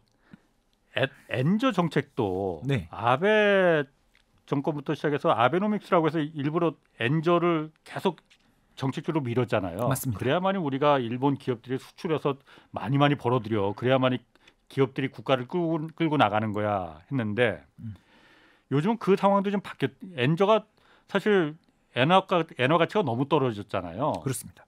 엔저 정책도 네. 아베 정권부터 시작해서 아베노믹스라고 해서 일부러 엔저를 계속 정책적으로 밀었잖아요. 맞습니다. 그래야만이 우리가 일본 기업들이 수출해서 많이 많이 벌어들여. 그래야만이 기업들이 국가를 끌고, 끌고 나가는 거야 했는데 음. 요즘 그 상황도 좀 바뀌. 었 엔저가 사실 엔화가 엔화 가치가 너무 떨어졌잖아요. 그렇습니다.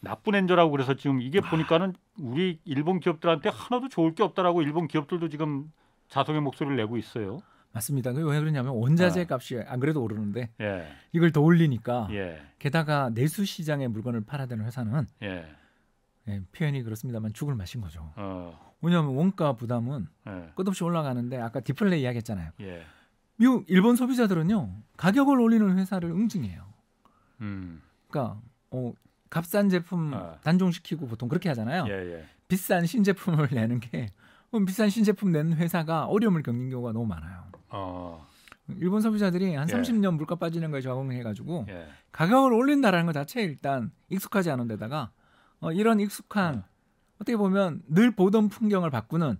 나쁜 엔저라고 그래서 지금 이게 아. 보니까는 우리 일본 기업들한테 하나도 좋을 게 없다라고 일본 기업들도 지금 자성의 목소리를 내고 있어요. 맞습니다. 그 왜 그러냐면 원자재 아. 값이 안 그래도 오르는데 예. 이걸 더 올리니까 예. 게다가 내수 시장에 물건을 팔아야 되는 회사는 예. 예. 표현이 그렇습니다만 죽을 마신 거죠. 어. 왜냐하면 원가 부담은 예. 끝없이 올라가는데 아까 디플레 이야기했잖아요. 예. 미국 일본 소비자들은요 가격을 올리는 회사를 응징해요. 음. 그러니까 어, 값싼 제품 아. 단종시키고 보통 그렇게 하잖아요. 예, 예. 비싼 신제품을 내는 게 어, 비싼 신제품 낸 회사가 어려움을 겪는 경우가 너무 많아요. 어. 일본 소비자들이 한 예. 30년 물가 빠지는 거에 적응해가지고 예. 가격을 올린다라는 것 자체 일단 익숙하지 않은 데다가 어, 이런 익숙한 어. 어떻게 보면 늘 보던 풍경을 바꾸는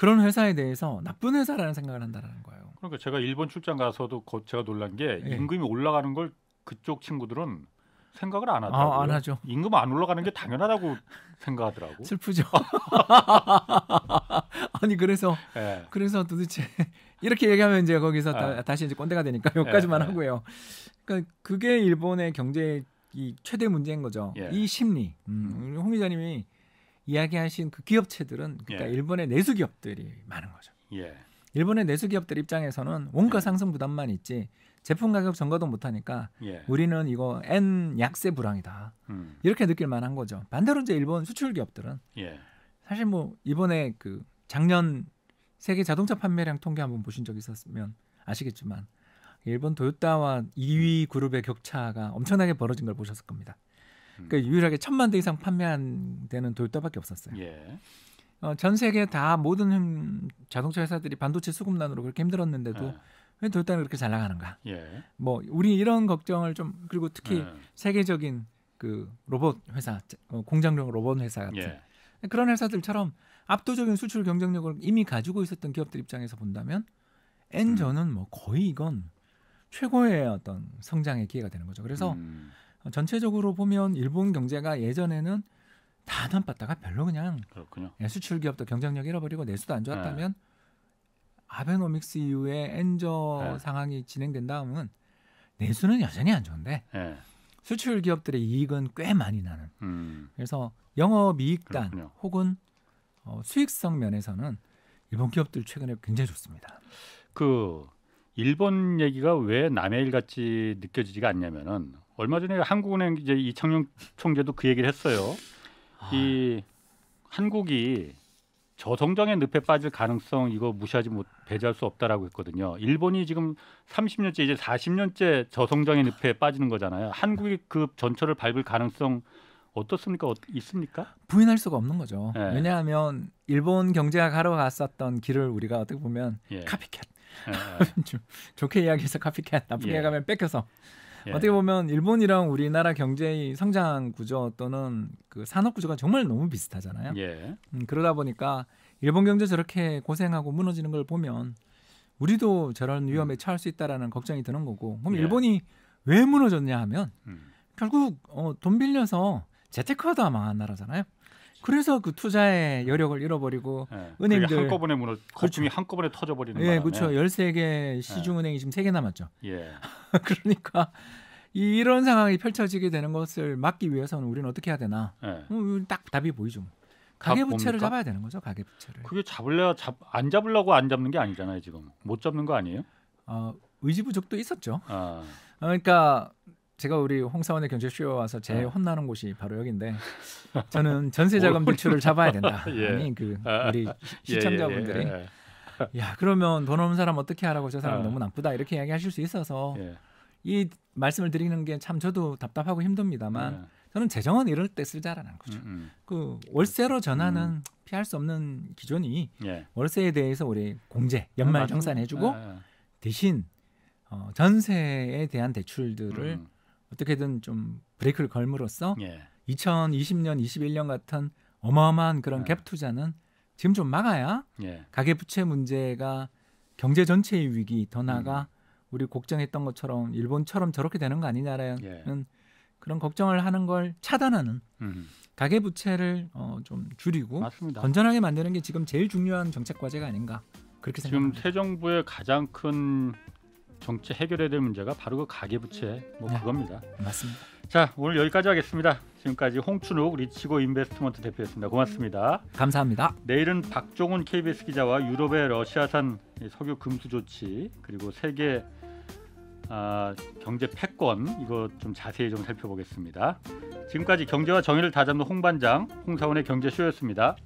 그런 회사에 대해서 나쁜 회사라는 생각을 한다라는 거예요. 그러니까 제가 일본 출장 가서도 제가 놀란 게 예. 임금이 올라가는 걸 그쪽 친구들은 생각을 안 아, 하더라고요. 아, 안 하죠. 임금 안 올라가는 게 당연하다고 생각하더라고. 슬프죠. 아니 그래서 네. 그래서 도대체 이렇게 얘기하면 이제 거기서 네. 다, 예. 시 이제 꼰대가 되니까 여기까지만 네. 하고요. 그러니까 그게 일본의 경제의 최대 문제인 거죠. 이 심리. 음, 음. 홍 기자님이 이야기하신 그 기업체들은 그러니까 예. 일본의 내수 기업들이 많은 거죠. 예. 일본의 내수 기업들 입장에서는 원가 예. 상승 부담만 있지 제품 가격 전가도 못하니까 예. 우리는 이거 N 약세 불황이다 음. 이렇게 느낄 만한 거죠. 반대로 이제 일본 수출 기업들은 예. 사실 뭐 이번에 그 작년 세계 자동차 판매량 통계 한번 보신 적 있었으면 아시겠지만 일본 도요타와 2위 그룹의 격차가 엄청나게 벌어진 걸 보셨을 겁니다. 음. 그러니까 유일하게 천만 대 이상 판매한 데는 도요타밖에 없었어요. 예. 어, 전 세계 다 모든 자동차 회사들이 반도체 수급난으로 그렇게 힘들었는데도 예. 왜 도요타는 그렇게 잘 나가는가? 예. 뭐 우리 이런 걱정을 좀 그리고 특히 예. 세계적인 그 로봇 회사 어, 공장용 로봇 회사 같은 예. 그런 회사들처럼 압도적인 수출 경쟁력을 이미 가지고 있었던 기업들 입장에서 본다면 엔저는 음. 뭐 거의 이건 최고의 어떤 성장의 기회가 되는 거죠. 그래서 음. 전체적으로 보면 일본 경제가 예전에는 다 안바다가 별로 그냥 그렇군요. 수출 기업도 경쟁력 잃어버리고 내수도 안 좋았다면 네. 아베노믹스 이후에 엔저 네. 상황이 진행된 다음은 내수는 여전히 안 좋은데 네. 수출 기업들의 이익은 꽤 많이 나는. 음. 그래서 영업이익단 그렇군요. 혹은 어, 수익성 면에서는 일본 기업들 최근에 굉장히 좋습니다. 그 일본 얘기가 왜 남의 일 같이 느껴지지가 않냐면은 얼마 전에 한국은행 이제 이창용 총재도 그 얘기를 했어요. 아. 이 한국이 저성장의 늪에 빠질 가능성 이거 무시하지 못 배제할 수 없다라고 했거든요. 일본이 지금 30년째 이제 40년째 저성장의 늪에 빠지는 거잖아요. 한국이 그 전철을 밟을 가능성 어떻습니까? 어, 있습니까? 부인할 수가 없는 거죠. 예. 왜냐하면 일본 경제가 가로갔었던 길을 우리가 어떻게 보면 예. 카피캣 예. 예. 좋게 이야기해서 카피캣 나쁘게 예. 가면 뺏겨서 예. 어떻게 보면 일본이랑 우리나라 경제의 성장 구조 또는 그 산업 구조가 정말 너무 비슷하잖아요. 예. 음, 그러다 보니까 일본 경제 저렇게 고생하고 무너지는 걸 보면 우리도 저런 위험에 음. 처할 수 있다라는 걱정이 드는 거고. 그럼 예. 일본이 왜 무너졌냐 하면 음. 결국 어, 돈 빌려서 재테크하다 망한 나라잖아요. 그래서 그 투자의 여력을 잃어버리고 네. 은행들 한꺼번에 문을 거품이 그렇죠. 한꺼번에 터져버리는 거예요. 네, 그렇죠. 열세 개 예. 시중은행이 지금 세개 남았죠. 예. 그러니까 이런 상황이 펼쳐지게 되는 것을 막기 위해서는 우리는 어떻게 해야 되나? 네. 음, 딱 답이 보이죠. 가계부채를 잡아야 되는 거죠. 가계부채를. 그게 잡을래 잡안 잡으려고 안 잡는 게 아니잖아요. 지금 못 잡는 거 아니에요? 어, 의지부족도 있었죠. 아. 어, 그러니까 제가 우리 홍사원의 경제쇼에 와서 제일 어. 혼나는 곳이 바로 여기인데 저는 전세자금 대출을 잡아야 된다. 예. 아니 그 아, 아. 우리 예, 예, 시청자분들이 예, 예, 야 그러면 돈 없는 사람 어떻게 하라고 저 사람 어. 너무 나쁘다 이렇게 이야기하실 수 있어서 예. 이 말씀을 드리는 게 참 저도 답답하고 힘듭니다만 저는 재정은 이럴 때 쓰자라는 거죠. 음, 음. 그 월세로 전환은 음. 피할 수 없는 기준이 월세에 대해서 우리 공제 음, 연말 정산해주고 대신 어, 전세에 대한 대출들을 음. 어떻게든 좀 브레이크를 걸므로써 예. 2020년, 21년 같은 어마어마한 그런 예. 갭 투자는 지금 좀 막아야 예. 가계 부채 문제가 경제 전체의 위기 더 나아가 음. 우리 걱정했던 것처럼 일본처럼 저렇게 되는 거 아니냐라는 예. 그런 걱정을 하는 걸 차단하는 음. 가계 부채를 어, 좀 줄이고 맞습니다. 건전하게 만드는 게 지금 제일 중요한 정책 과제가 아닌가 그렇게 생각합니다. 지금 새 정부의 가장 큰 정치 해결해야 될 문제가 바로 그 가계부채 뭐 네. 그겁니다. 맞습니다. 자 오늘 여기까지 하겠습니다. 지금까지 홍춘욱 리치고 인베스트먼트 대표였습니다. 고맙습니다. 네, 감사합니다. 내일은 박종훈 KBS 기자와 유럽의 러시아산 석유 금수 조치 그리고 세계 아, 경제 패권 이거 좀 자세히 좀 살펴보겠습니다. 지금까지 경제와 정의를 다잡는 홍반장 홍사원의 경제쇼였습니다.